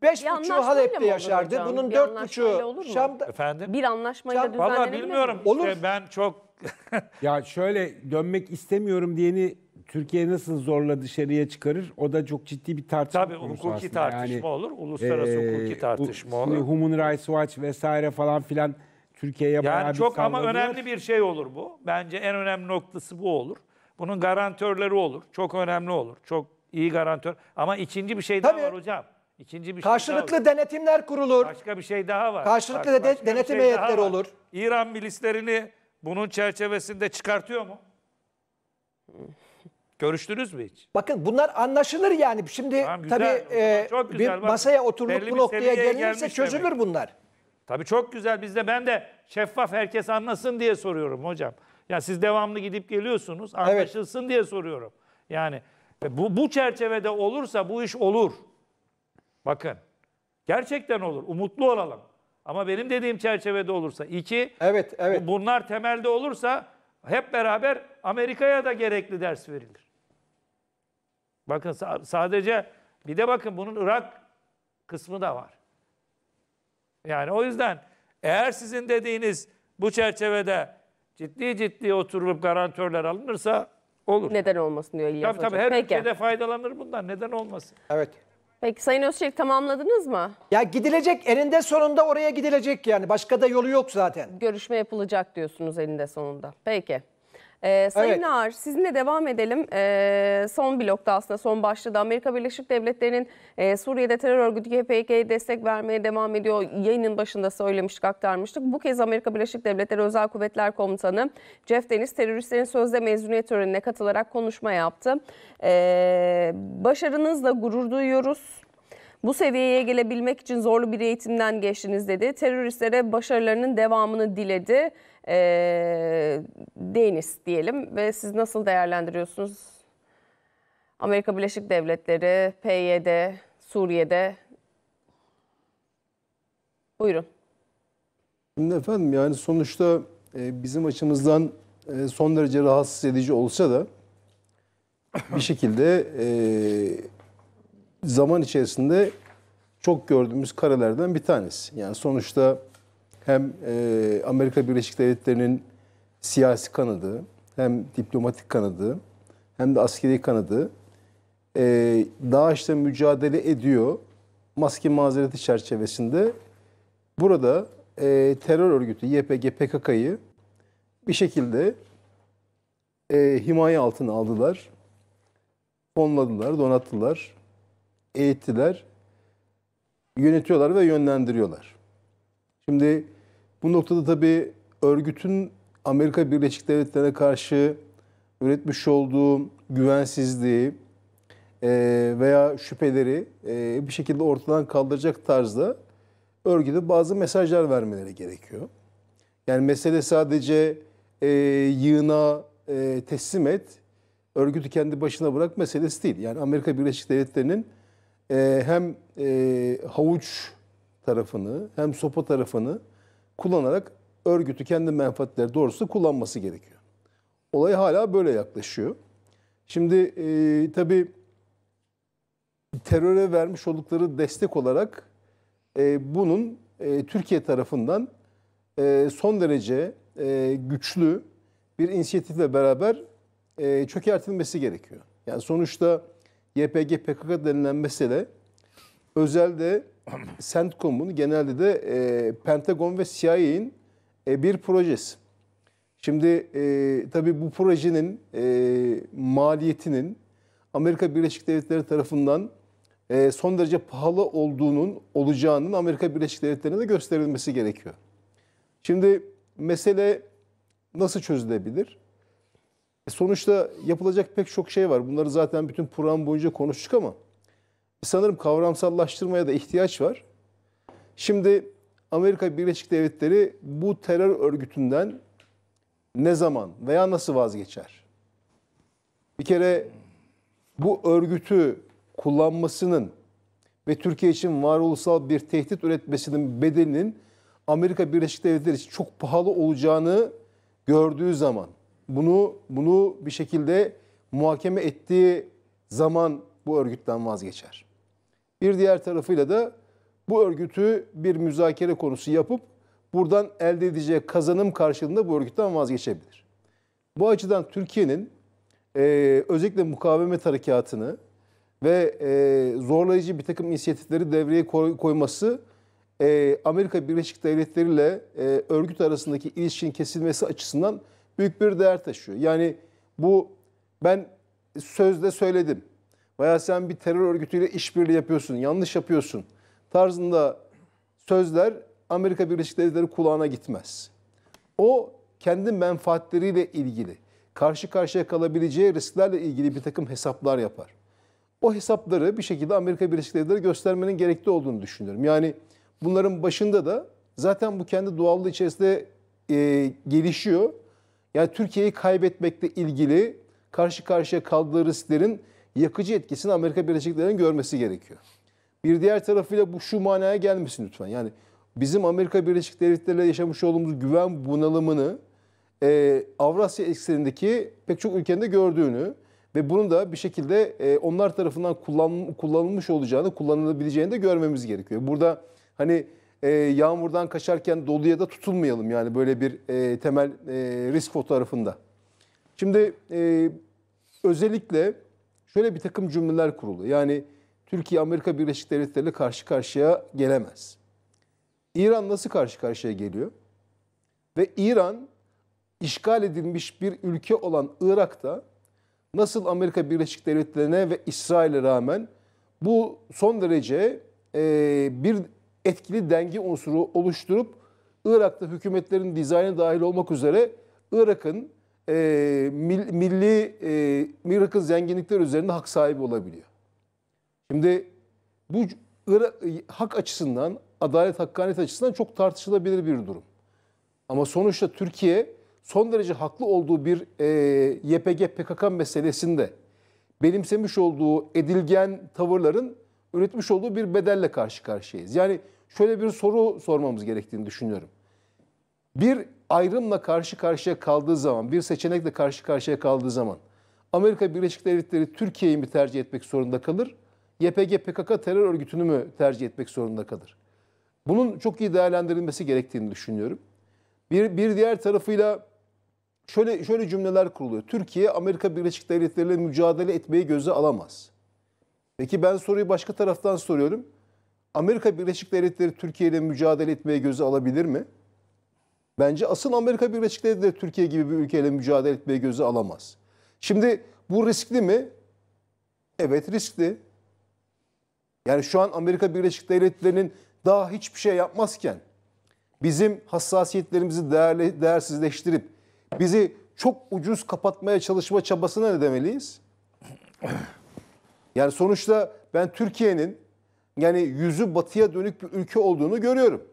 D: Beş Bir buçuğu anlaşmayla Halep'te yaşardı. hocam? Bunun dört anlaşmayla buçuğu Şam'da. Efendim? Bir anlaşmayla Can- Valla düzenlenebilir mi? bilmiyorum. Olur. İşte ben çok
B: Ya şöyle dönmek istemiyorum diyeni Türkiye nasıl zorla dışarıya çıkarır? O da çok ciddi bir tartışma tabii konusu hukuki aslında. tartışma Yani, olur. Uluslararası eee, hukuki tartışma bu- olur. Human Rights Watch vesaire falan filan Türkiye'ye bayağı Yani bir çok ama önemli
C: bir şey olur bu. Bence en önemli noktası bu olur. Bunun garantörleri olur. Çok önemli olur. Çok iyi garantör. Ama ikinci bir şey daha var hocam. İkinci bir şey Karşılıklı şey
D: denetimler kurulur. Başka bir şey daha var. Karşılıklı Bak, de, şey denetim şey heyetleri olur.
C: İran milislerini bunun çerçevesinde çıkartıyor mu? Görüştünüz mü hiç?
D: Bakın bunlar anlaşılır yani. Şimdi tamam, güzel, tabii e, çok güzel, bir bak, masaya oturulup bu noktaya gelirse çözülür demek. bunlar.
C: Tabii çok güzel. Biz de ben de şeffaf herkes anlasın diye soruyorum hocam. Ya yani siz devamlı gidip geliyorsunuz. Anlaşılsın evet. diye soruyorum. Yani e, bu bu çerçevede olursa bu iş olur. Bakın. Gerçekten olur. Umutlu olalım. Ama benim dediğim çerçevede olursa. iki, evet, evet. bunlar temelde olursa hep beraber Amerika'ya da gerekli ders verilir. Bakın sadece bir de bakın bunun Irak kısmı da var. Yani o yüzden eğer sizin dediğiniz bu çerçevede ciddi ciddi oturulup garantörler
A: alınırsa olur. Neden olmasın diyor İlyas tabii, Hocam. Tabii her Peki. ülkede
C: faydalanır bundan. Neden olmasın?
A: Evet. Peki Sayın Özçelik tamamladınız mı? Ya gidilecek elinde sonunda oraya gidilecek yani. Başka da yolu yok zaten. Görüşme yapılacak diyorsunuz elinde sonunda. Peki. Ee, Sayın evet. Ağar sizinle devam edelim. Ee, son blokta aslında son başlıda Amerika Birleşik Devletleri'nin e, Suriye'de terör örgütü YPG'ye destek vermeye devam ediyor. Yayının başında söylemiştik, aktarmıştık. Bu kez Amerika Birleşik Devletleri Özel Kuvvetler Komutanı Jeff Deniz teröristlerin sözde mezuniyet törenine katılarak konuşma yaptı. Ee, başarınızla gurur duyuyoruz. Bu seviyeye gelebilmek için zorlu bir eğitimden geçtiniz dedi. Teröristlere başarılarının devamını diledi e, Deniz diyelim ve siz nasıl değerlendiriyorsunuz? Amerika Birleşik Devletleri, PYD, Suriye'de. Buyurun.
E: Şimdi efendim yani sonuçta e, bizim açımızdan e, son derece rahatsız edici olsa da bir şekilde e, zaman içerisinde çok gördüğümüz karelerden bir tanesi. Yani sonuçta hem e, Amerika Birleşik Devletleri'nin siyasi kanadı, hem diplomatik kanadı, hem de askeri kanadı e, DAEŞ'le mücadele ediyor maske mazereti çerçevesinde. Burada e, terör örgütü YPG, PKK'yı bir şekilde e, himaye altına aldılar. Fonladılar, donattılar, eğittiler, yönetiyorlar ve yönlendiriyorlar. Şimdi bu noktada tabii örgütün Amerika Birleşik Devletleri'ne karşı üretmiş olduğu güvensizliği e, veya şüpheleri e, bir şekilde ortadan kaldıracak tarzda örgüte bazı mesajlar vermeleri gerekiyor. Yani mesele sadece e, yığına teslim et, örgütü kendi başına bırak meselesi değil. Yani Amerika Birleşik Devletleri'nin hem havuç tarafını hem sopa tarafını kullanarak örgütü kendi menfaatleri doğrusu kullanması gerekiyor. Olay hala böyle yaklaşıyor. Şimdi e, tabii teröre vermiş oldukları destek olarak e, bunun e, Türkiye tarafından e, son derece e, güçlü bir inisiyatifle beraber e, çökertilmesi gerekiyor. Yani sonuçta YPG PKK denilen mesele özelde CENTCOM'un genelde de e, Pentagon ve CIA'in e, bir projesi. Şimdi e, tabii bu projenin e, maliyetinin Amerika Birleşik Devletleri tarafından e, son derece pahalı olduğunun, olacağının Amerika Birleşik Devletleri'ne de gösterilmesi gerekiyor. Şimdi mesele nasıl çözülebilir? E, sonuçta yapılacak pek çok şey var. Bunları zaten bütün program boyunca konuştuk ama sanırım kavramsallaştırmaya da ihtiyaç var. Şimdi Amerika Birleşik Devletleri bu terör örgütünden ne zaman veya nasıl vazgeçer? Bir kere bu örgütü kullanmasının ve Türkiye için varoluşsal bir tehdit üretmesinin bedelinin Amerika Birleşik Devletleri için çok pahalı olacağını gördüğü zaman bunu bunu bir şekilde muhakeme ettiği zaman bu örgütten vazgeçer. Bir diğer tarafıyla da bu örgütü bir müzakere konusu yapıp buradan elde edeceği kazanım karşılığında bu örgütten vazgeçebilir. Bu açıdan Türkiye'nin e, özellikle mukavemet harekatını ve e, zorlayıcı bir takım inisiyatifleri devreye koy, koyması e, Amerika Birleşik Devletleri ile e, örgüt arasındaki ilişkin kesilmesi açısından büyük bir değer taşıyor. Yani bu ben sözde söyledim veya sen bir terör örgütüyle işbirliği yapıyorsun, yanlış yapıyorsun tarzında sözler Amerika Birleşik Devletleri kulağına gitmez. O kendi menfaatleriyle ilgili, karşı karşıya kalabileceği risklerle ilgili bir takım hesaplar yapar. O hesapları bir şekilde Amerika Birleşik Devletleri göstermenin gerekli olduğunu düşünüyorum. Yani bunların başında da zaten bu kendi doğallığı içerisinde e, gelişiyor. Yani Türkiye'yi kaybetmekle ilgili karşı karşıya kaldığı risklerin yakıcı etkisini Amerika Birleşik Devletleri'nin görmesi gerekiyor. Bir diğer tarafıyla bu şu manaya gelmesin lütfen. Yani bizim Amerika Birleşik Devletleri'yle yaşamış olduğumuz güven bunalımını e, Avrasya eksenindeki pek çok ülkende gördüğünü ve bunu da bir şekilde e, onlar tarafından kullan, kullanılmış olacağını, kullanılabileceğini de görmemiz gerekiyor. Burada hani e, yağmurdan kaçarken doluya da tutulmayalım yani böyle bir e, temel e, risk fotoğrafında. Şimdi e, özellikle şöyle bir takım cümleler kuruldu. Yani Türkiye Amerika Birleşik Devletleri ile karşı karşıya gelemez. İran nasıl karşı karşıya geliyor? Ve İran işgal edilmiş bir ülke olan Irak'ta nasıl Amerika Birleşik Devletleri'ne ve İsrail'e rağmen bu son derece e, bir etkili denge unsuru oluşturup Irak'ta hükümetlerin dizaynı dahil olmak üzere Irak'ın e, mil, milli e, miracle zenginlikler üzerinde hak sahibi olabiliyor. Şimdi bu hak açısından, adalet hakkaniyet açısından çok tartışılabilir bir durum. Ama sonuçta Türkiye son derece haklı olduğu bir e, YPG PKK meselesinde benimsemiş olduğu edilgen tavırların üretmiş olduğu bir bedelle karşı karşıyayız. Yani şöyle bir soru sormamız gerektiğini düşünüyorum bir ayrımla karşı karşıya kaldığı zaman, bir seçenekle karşı karşıya kaldığı zaman Amerika Birleşik Devletleri Türkiye'yi mi tercih etmek zorunda kalır? YPG PKK terör örgütünü mü tercih etmek zorunda kalır? Bunun çok iyi değerlendirilmesi gerektiğini düşünüyorum. Bir, bir diğer tarafıyla şöyle şöyle cümleler kuruluyor. Türkiye Amerika Birleşik Devletleri ile mücadele etmeyi göze alamaz. Peki ben soruyu başka taraftan soruyorum. Amerika Birleşik Devletleri Türkiye ile mücadele etmeye göze alabilir mi? Bence asıl Amerika Birleşik Devletleri Türkiye gibi bir ülkeyle mücadele etmeyi gözü alamaz. Şimdi bu riskli mi? Evet riskli. Yani şu an Amerika Birleşik Devletleri'nin daha hiçbir şey yapmazken bizim hassasiyetlerimizi değerli, değersizleştirip bizi çok ucuz kapatmaya çalışma çabasına ne demeliyiz? Yani sonuçta ben Türkiye'nin yani yüzü batıya dönük bir ülke olduğunu görüyorum.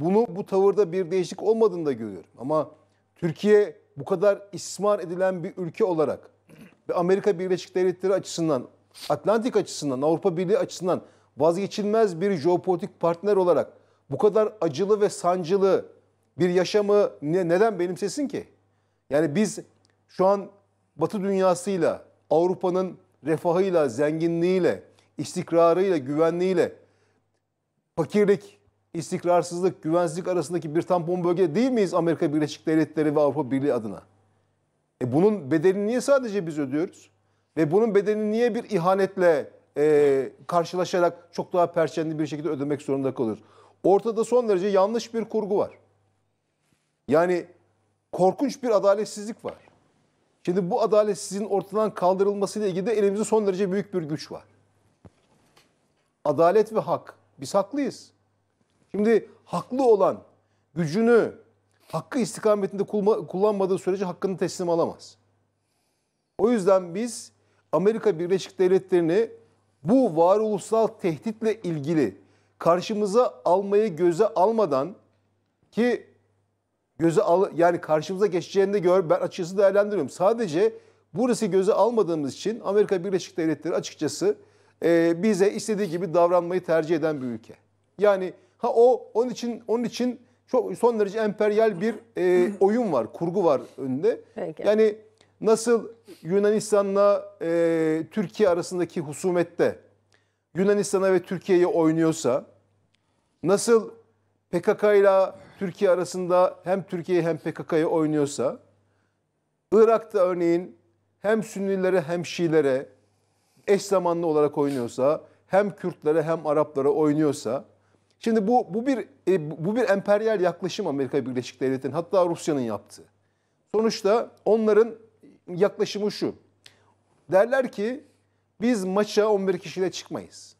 E: Bunu bu tavırda bir değişik olmadığını da görüyorum. Ama Türkiye bu kadar ismar edilen bir ülke olarak ve Amerika Birleşik Devletleri açısından, Atlantik açısından, Avrupa Birliği açısından vazgeçilmez bir jeopolitik partner olarak bu kadar acılı ve sancılı bir yaşamı ne, neden benimsesin ki? Yani biz şu an Batı dünyasıyla, Avrupa'nın refahıyla, zenginliğiyle, istikrarıyla, güvenliğiyle, fakirlik, istikrarsızlık, güvensizlik arasındaki bir tampon bölge değil miyiz Amerika Birleşik Devletleri ve Avrupa Birliği adına? E bunun bedelini niye sadece biz ödüyoruz? Ve bunun bedelini niye bir ihanetle e, karşılaşarak çok daha perçinli bir şekilde ödemek zorunda kalıyoruz? Ortada son derece yanlış bir kurgu var. Yani korkunç bir adaletsizlik var. Şimdi bu adaletsizliğin ortadan kaldırılmasıyla ilgili de elimizde son derece büyük bir güç var. Adalet ve hak. Biz haklıyız. Şimdi haklı olan gücünü hakkı istikametinde kullanmadığı sürece hakkını teslim alamaz. O yüzden biz Amerika Birleşik Devletleri'ni bu varoluşsal tehditle ilgili karşımıza almayı göze almadan ki göze al yani karşımıza geçeceğini de gör ben açıkçası değerlendiriyorum. Sadece burası göze almadığımız için Amerika Birleşik Devletleri açıkçası e, bize istediği gibi davranmayı tercih eden bir ülke. Yani Ha o onun için onun için çok son derece emperyal bir e, oyun var, kurgu var önünde. Peki. Yani nasıl Yunanistan'la e, Türkiye arasındaki husumette Yunanistan'a ve Türkiye'ye oynuyorsa nasıl PKK ile Türkiye arasında hem Türkiye hem PKK'ya oynuyorsa Irak'ta örneğin hem Sünnilere hem Şiilere eş zamanlı olarak oynuyorsa hem Kürtlere hem Araplara oynuyorsa Şimdi bu bu bir e, bu bir emperyal yaklaşım Amerika Birleşik Devletleri'nin hatta Rusya'nın yaptığı. Sonuçta onların yaklaşımı şu. Derler ki biz maça 11 kişiyle çıkmayız.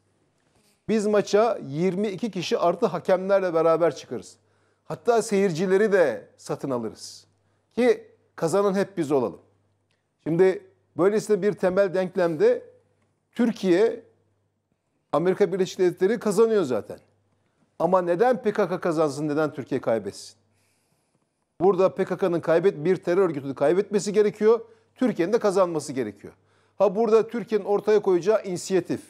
E: Biz maça 22 kişi artı hakemlerle beraber çıkarız. Hatta seyircileri de satın alırız. Ki kazanan hep biz olalım. Şimdi böylesine bir temel denklemde Türkiye Amerika Birleşik Devletleri kazanıyor zaten. Ama neden PKK kazansın, neden Türkiye kaybetsin? Burada PKK'nın kaybet bir terör örgütünü kaybetmesi gerekiyor. Türkiye'nin de kazanması gerekiyor. Ha burada Türkiye'nin ortaya koyacağı inisiyatif,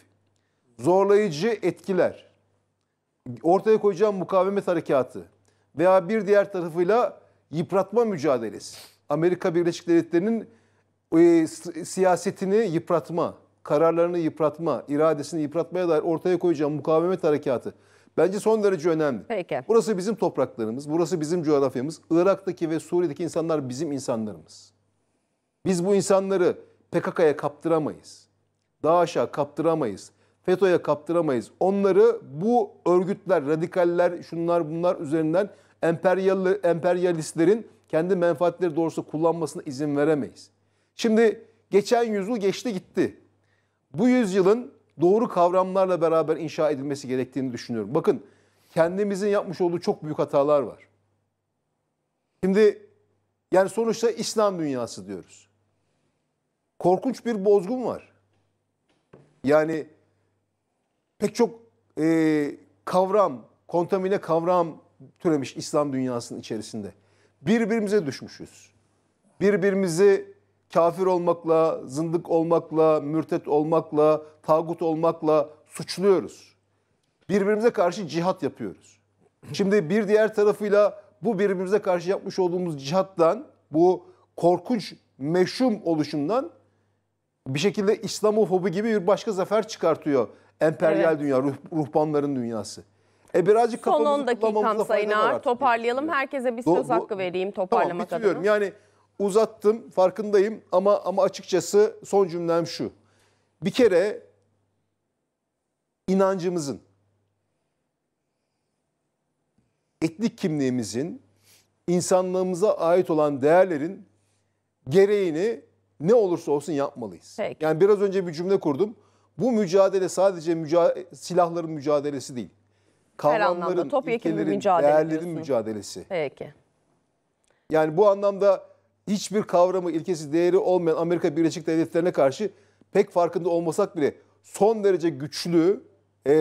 E: zorlayıcı etkiler, ortaya koyacağı mukavemet harekatı veya bir diğer tarafıyla yıpratma mücadelesi. Amerika Birleşik Devletleri'nin e, siyasetini yıpratma, kararlarını yıpratma, iradesini yıpratmaya dair ortaya koyacağı mukavemet harekatı. Bence son derece önemli. Peki. Burası bizim topraklarımız, burası bizim coğrafyamız. Irak'taki ve Suriye'deki insanlar bizim insanlarımız. Biz bu insanları PKK'ya kaptıramayız. DAEŞ'e kaptıramayız. FETÖ'ye kaptıramayız. Onları bu örgütler, radikaller, şunlar bunlar üzerinden emperyal, emperyalistlerin kendi menfaatleri doğrusu kullanmasına izin veremeyiz. Şimdi geçen yüzyıl geçti gitti. Bu yüzyılın doğru kavramlarla beraber inşa edilmesi gerektiğini düşünüyorum. Bakın kendimizin yapmış olduğu çok büyük hatalar var. Şimdi yani sonuçta İslam dünyası diyoruz. Korkunç bir bozgun var. Yani pek çok e, kavram, kontamine kavram türemiş İslam dünyasının içerisinde. Birbirimize düşmüşüz. Birbirimizi kafir olmakla, zındık olmakla, mürtet olmakla, tağut olmakla suçluyoruz. Birbirimize karşı cihat yapıyoruz. Şimdi bir diğer tarafıyla bu birbirimize karşı yapmış olduğumuz cihattan, bu korkunç meşhum oluşumdan bir şekilde İslamofobi gibi bir başka zafer çıkartıyor. Emperyal evet. dünya, ruh, ruhbanların dünyası. E birazcık Son 10 dakikam Sayın Ağar.
A: Toparlayalım. Herkese bir söz Do- hakkı vereyim toparlamak tamam, bitiriyorum. adına.
E: Yani uzattım farkındayım ama ama açıkçası son cümlem şu. Bir kere inancımızın etnik kimliğimizin insanlığımıza ait olan değerlerin gereğini ne olursa olsun yapmalıyız. Peki. Yani biraz önce bir cümle kurdum. Bu mücadele sadece mücadele, silahların mücadelesi değil. Kavramların, ilkelerin, değerlerin diyorsun. mücadelesi. Peki. Yani bu anlamda hiçbir kavramı, ilkesi, değeri olmayan Amerika Birleşik Devletleri'ne karşı pek farkında olmasak bile son derece güçlü e,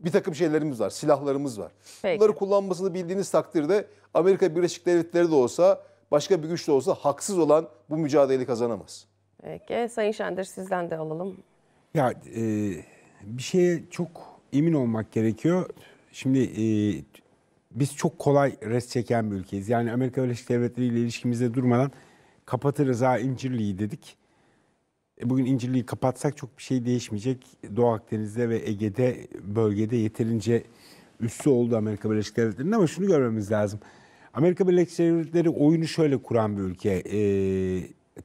E: bir takım şeylerimiz var, silahlarımız var. Peki. Bunları kullanmasını bildiğiniz takdirde Amerika Birleşik Devletleri de olsa, başka bir güç de olsa haksız olan bu mücadeleyi kazanamaz.
A: Peki Sayın Şendir sizden de alalım.
B: Ya e, bir şeye çok emin olmak gerekiyor. Şimdi e, biz çok kolay res çeken bir ülkeyiz. Yani Amerika Birleşik Devletleri ile ilişkimizde durmadan kapatırız ha İncirli'yi dedik. E bugün İncirli'yi kapatsak çok bir şey değişmeyecek. Doğu Akdeniz'de ve Ege'de bölgede yeterince üssü oldu Amerika Birleşik Devletleri'nin ama şunu görmemiz lazım. Amerika Birleşik Devletleri oyunu şöyle kuran bir ülke. E,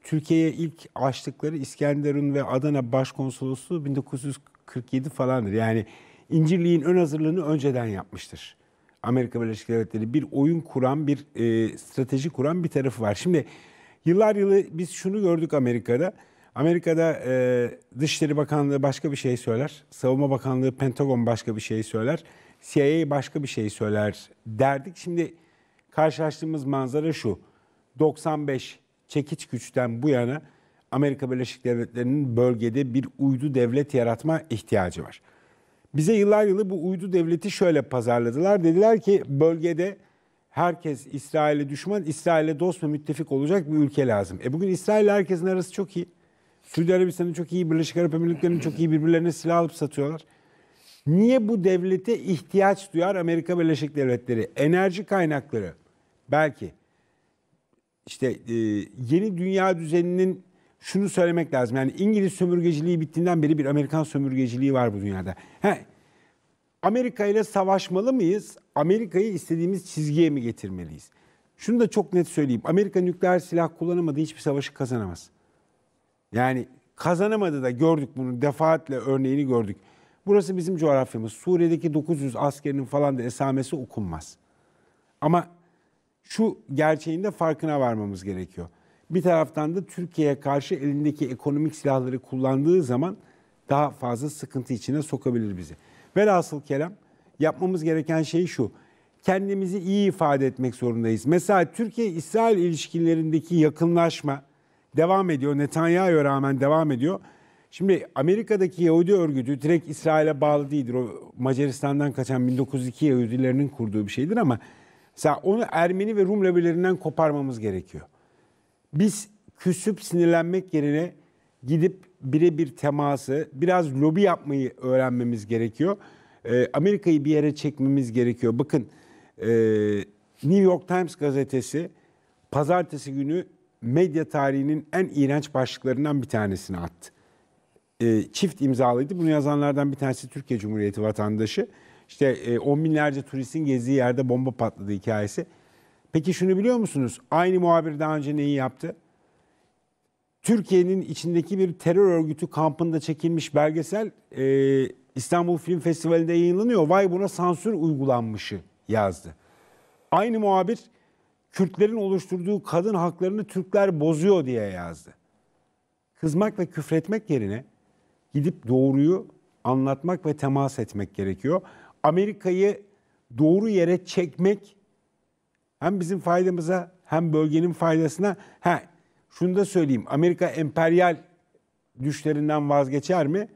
B: Türkiye'ye ilk açtıkları İskenderun ve Adana Başkonsolosluğu 1947 falandır. Yani İncirli'nin ön hazırlığını önceden yapmıştır. Amerika Birleşik Devletleri bir oyun kuran, bir e, strateji kuran bir tarafı var. Şimdi yıllar yılı biz şunu gördük Amerika'da. Amerika'da e, Dışişleri Bakanlığı başka bir şey söyler, Savunma Bakanlığı, Pentagon başka bir şey söyler, CIA başka bir şey söyler derdik. Şimdi karşılaştığımız manzara şu. 95 çekiç güçten bu yana Amerika Birleşik Devletleri'nin bölgede bir uydu devlet yaratma ihtiyacı var. Bize yıllar yılı bu uydu devleti şöyle pazarladılar. Dediler ki bölgede herkes İsrail'e düşman, İsrail'e dost ve müttefik olacak bir ülke lazım. E bugün İsrail herkesin arası çok iyi. Suudi Arabistan'ın çok iyi, Birleşik Arap Emirlikleri'nin çok iyi birbirlerine silah alıp satıyorlar. Niye bu devlete ihtiyaç duyar Amerika Birleşik Devletleri? Enerji kaynakları belki işte e, yeni dünya düzeninin şunu söylemek lazım. Yani İngiliz sömürgeciliği bittiğinden beri bir Amerikan sömürgeciliği var bu dünyada. He, Amerika ile savaşmalı mıyız? Amerika'yı istediğimiz çizgiye mi getirmeliyiz? Şunu da çok net söyleyeyim. Amerika nükleer silah kullanamadı hiçbir savaşı kazanamaz. Yani kazanamadı da gördük bunu defaatle örneğini gördük. Burası bizim coğrafyamız. Suriye'deki 900 askerinin falan da esamesi okunmaz. Ama şu gerçeğin de farkına varmamız gerekiyor. Bir taraftan da Türkiye'ye karşı elindeki ekonomik silahları kullandığı zaman daha fazla sıkıntı içine sokabilir bizi. Velhasıl kelam yapmamız gereken şey şu. Kendimizi iyi ifade etmek zorundayız. Mesela Türkiye-İsrail ilişkilerindeki yakınlaşma devam ediyor. Netanyahu'ya rağmen devam ediyor. Şimdi Amerika'daki Yahudi örgütü direkt İsrail'e bağlı değildir. O Macaristan'dan kaçan 1902 Yahudilerinin kurduğu bir şeydir ama mesela onu Ermeni ve Rum lobilerinden koparmamız gerekiyor. Biz küsüp sinirlenmek yerine gidip birebir teması, biraz lobi yapmayı öğrenmemiz gerekiyor. E, Amerika'yı bir yere çekmemiz gerekiyor. Bakın e, New York Times gazetesi pazartesi günü medya tarihinin en iğrenç başlıklarından bir tanesini attı. E, çift imzalıydı. Bunu yazanlardan bir tanesi Türkiye Cumhuriyeti vatandaşı. İşte e, on binlerce turistin gezdiği yerde bomba patladı hikayesi. Peki şunu biliyor musunuz? Aynı muhabir daha önce neyi yaptı? Türkiye'nin içindeki bir terör örgütü kampında çekilmiş belgesel e, İstanbul Film Festivali'nde yayınlanıyor. Vay buna sansür uygulanmışı yazdı. Aynı muhabir Kürtlerin oluşturduğu kadın haklarını Türkler bozuyor diye yazdı. Kızmak ve küfretmek yerine gidip doğruyu anlatmak ve temas etmek gerekiyor. Amerika'yı doğru yere çekmek hem bizim faydamıza hem bölgenin faydasına. He, şunu da söyleyeyim. Amerika emperyal düşlerinden vazgeçer mi?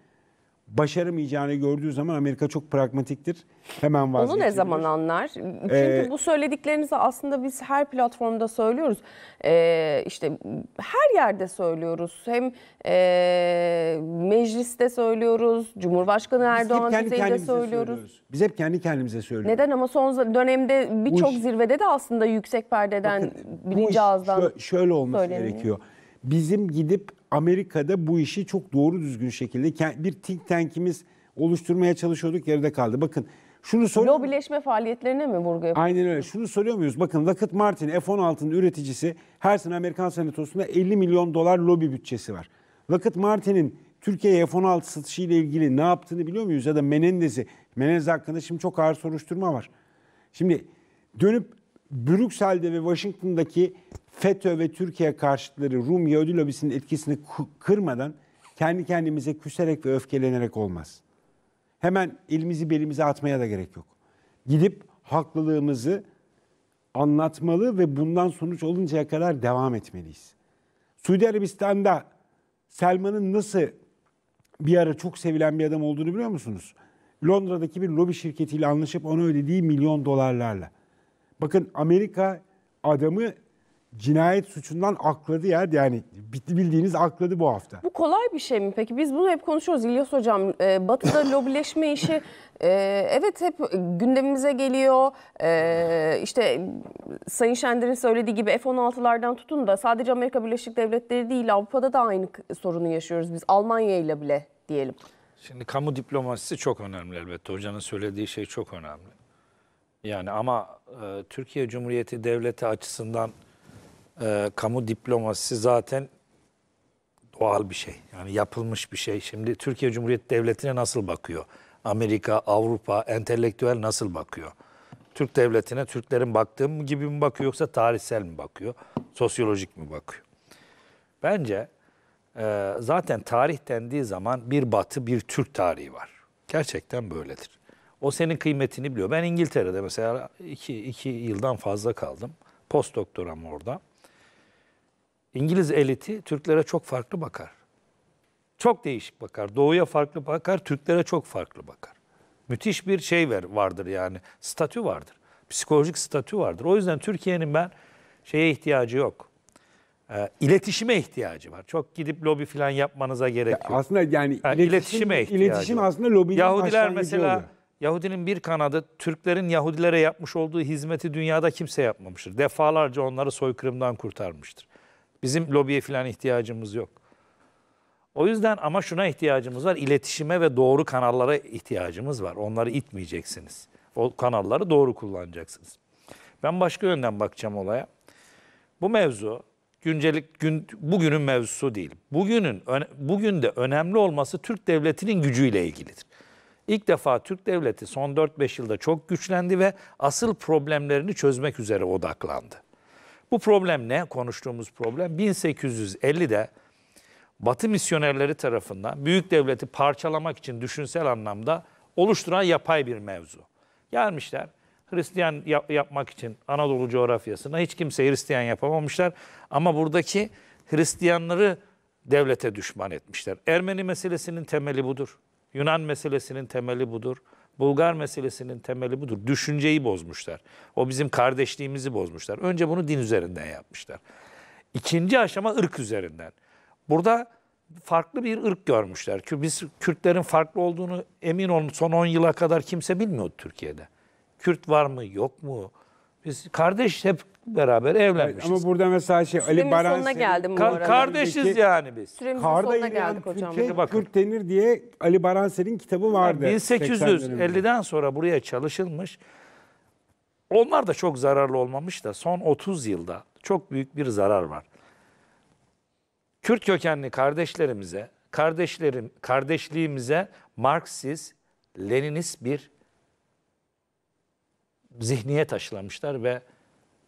B: başaramayacağını gördüğü zaman Amerika çok pragmatiktir. Hemen vazgeçilir. Onu ne zaman
A: anlar? Çünkü ee, bu söylediklerinizi aslında biz her platformda söylüyoruz. Ee, işte her yerde söylüyoruz. Hem e, mecliste söylüyoruz, Cumhurbaşkanı Erdoğan düzeyinde söylüyoruz. söylüyoruz.
B: Biz hep kendi kendimize söylüyoruz.
A: Neden ama son dönemde birçok zirvede de aslında yüksek perdeden bakın,
B: birinci ağızdan şö şöyle olması söyleniyor. gerekiyor. Bizim gidip Amerika'da bu işi çok doğru düzgün şekilde bir think tank'imiz oluşturmaya çalışıyorduk yerde kaldı. Bakın şunu soruyor.
A: Lobileşme faaliyetlerine mi vurgu yapıyorsunuz?
B: Aynen öyle. Şunu soruyor muyuz? Bakın Lockheed Martin F-16'nın üreticisi her sene Amerikan senatosunda 50 milyon dolar lobi bütçesi var. Lockheed Martin'in Türkiye'ye F-16 satışı ile ilgili ne yaptığını biliyor muyuz? Ya da Menendez'i. Menendez hakkında şimdi çok ağır soruşturma var. Şimdi dönüp Brüksel'de ve Washington'daki FETÖ ve Türkiye karşıtları Rum Yahudi lobisinin etkisini kırmadan kendi kendimize küserek ve öfkelenerek olmaz. Hemen elimizi belimize atmaya da gerek yok. Gidip haklılığımızı anlatmalı ve bundan sonuç oluncaya kadar devam etmeliyiz. Suudi Arabistan'da Selman'ın nasıl bir ara çok sevilen bir adam olduğunu biliyor musunuz? Londra'daki bir lobi şirketiyle anlaşıp ona ödediği milyon dolarlarla. Bakın Amerika adamı cinayet suçundan akladı ya. Yani bitti bildiğiniz akladı bu hafta. Bu
A: kolay bir şey mi peki? Biz bunu hep konuşuyoruz İlyas Hocam. E, batı'da lobileşme işi e, evet hep gündemimize geliyor. E, işte Sayın Şender'in söylediği gibi F-16'lardan tutun da sadece Amerika Birleşik Devletleri değil Avrupa'da da aynı sorunu yaşıyoruz biz. Almanya ile bile diyelim.
C: Şimdi kamu diplomasisi çok önemli elbette. Hocanın söylediği şey çok önemli. Yani ama e, Türkiye Cumhuriyeti Devleti açısından e, kamu diplomasisi zaten doğal bir şey. Yani yapılmış bir şey. Şimdi Türkiye Cumhuriyeti Devleti'ne nasıl bakıyor? Amerika, Avrupa, entelektüel nasıl bakıyor? Türk devletine Türklerin baktığı gibi mi bakıyor yoksa tarihsel mi bakıyor? Sosyolojik mi bakıyor? Bence e, zaten tarih dendiği zaman bir batı bir Türk tarihi var. Gerçekten böyledir. O senin kıymetini biliyor. Ben İngiltere'de mesela iki, iki yıldan fazla kaldım. Post doktoram orada. İngiliz eliti Türklere çok farklı bakar. Çok değişik bakar. Doğuya farklı bakar, Türklere çok farklı bakar. Müthiş bir şey ver, vardır yani. Statü vardır. Psikolojik statü vardır. O yüzden Türkiye'nin ben şeye ihtiyacı yok. E, iletişime ihtiyacı var. Çok gidip lobi falan yapmanıza gerek ya yok. Aslında yani ha, iletişim, iletişime ihtiyacı iletişim var.
B: aslında lobiden Yahudiler mesela oluyor.
C: Yahudinin bir kanadı Türklerin Yahudilere yapmış olduğu hizmeti dünyada kimse yapmamıştır. Defalarca onları soykırımdan kurtarmıştır. Bizim lobiye falan ihtiyacımız yok. O yüzden ama şuna ihtiyacımız var. İletişime ve doğru kanallara ihtiyacımız var. Onları itmeyeceksiniz. O kanalları doğru kullanacaksınız. Ben başka yönden bakacağım olaya. Bu mevzu güncelik gün bugünün mevzusu değil. Bugünün bugün de önemli olması Türk devletinin gücüyle ilgilidir. İlk defa Türk devleti son 4-5 yılda çok güçlendi ve asıl problemlerini çözmek üzere odaklandı. Bu problem ne? Konuştuğumuz problem 1850'de Batı misyonerleri tarafından büyük devleti parçalamak için düşünsel anlamda oluşturan yapay bir mevzu. Gelmişler Hristiyan yap- yapmak için Anadolu coğrafyasına hiç kimse Hristiyan yapamamışlar ama buradaki Hristiyanları devlete düşman etmişler. Ermeni meselesinin temeli budur. Yunan meselesinin temeli budur. Bulgar meselesinin temeli budur. Düşünceyi bozmuşlar. O bizim kardeşliğimizi bozmuşlar. Önce bunu din üzerinden yapmışlar. İkinci aşama ırk üzerinden. Burada farklı bir ırk görmüşler. Çünkü biz Kürtlerin farklı olduğunu emin olun son 10 yıla kadar kimse bilmiyordu Türkiye'de. Kürt var mı yok mu? Biz kardeş
B: hep beraber evlenmişiz. Ama burada mesela şey Ali Sürenin Baran sonuna geldim bu Ka- arada. kardeşiz Peki- yani biz. Süremizin sonuna eriyen geldik hocam. Türkiye Bakın. 40 denir diye Ali Baransel'in kitabı vardı. 80 1850'den
C: sonra buraya çalışılmış. Onlar da çok zararlı olmamış da son 30 yılda çok büyük bir zarar var. Kürt kökenli kardeşlerimize, kardeşlerim, kardeşliğimize Marksist, Leninist bir zihniyet aşılamışlar ve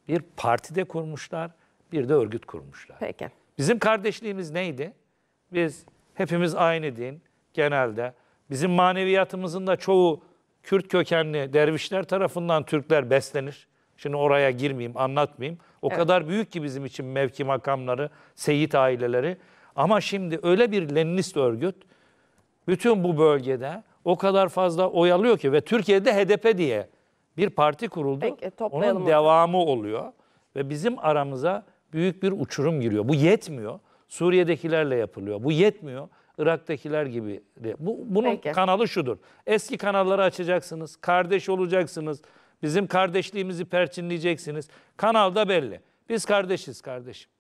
C: bir partide kurmuşlar, bir de örgüt kurmuşlar. Peki. Bizim kardeşliğimiz neydi? Biz hepimiz aynı din genelde. Bizim maneviyatımızın da çoğu Kürt kökenli dervişler tarafından Türkler beslenir. Şimdi oraya girmeyeyim, anlatmayayım. O evet. kadar büyük ki bizim için mevki makamları, seyit aileleri. Ama şimdi öyle bir Leninist örgüt bütün bu bölgede o kadar fazla oyalıyor ki ve Türkiye'de HDP diye bir parti kuruldu.
A: Peki, Onun
C: devamı oluyor ve bizim aramıza büyük bir uçurum giriyor. Bu yetmiyor. Suriye'dekilerle yapılıyor. Bu yetmiyor. Irak'takiler gibi. Bu bunun Peki. kanalı şudur. Eski kanalları açacaksınız. Kardeş olacaksınız. Bizim kardeşliğimizi perçinleyeceksiniz. Kanal da belli. Biz kardeşiz kardeşim.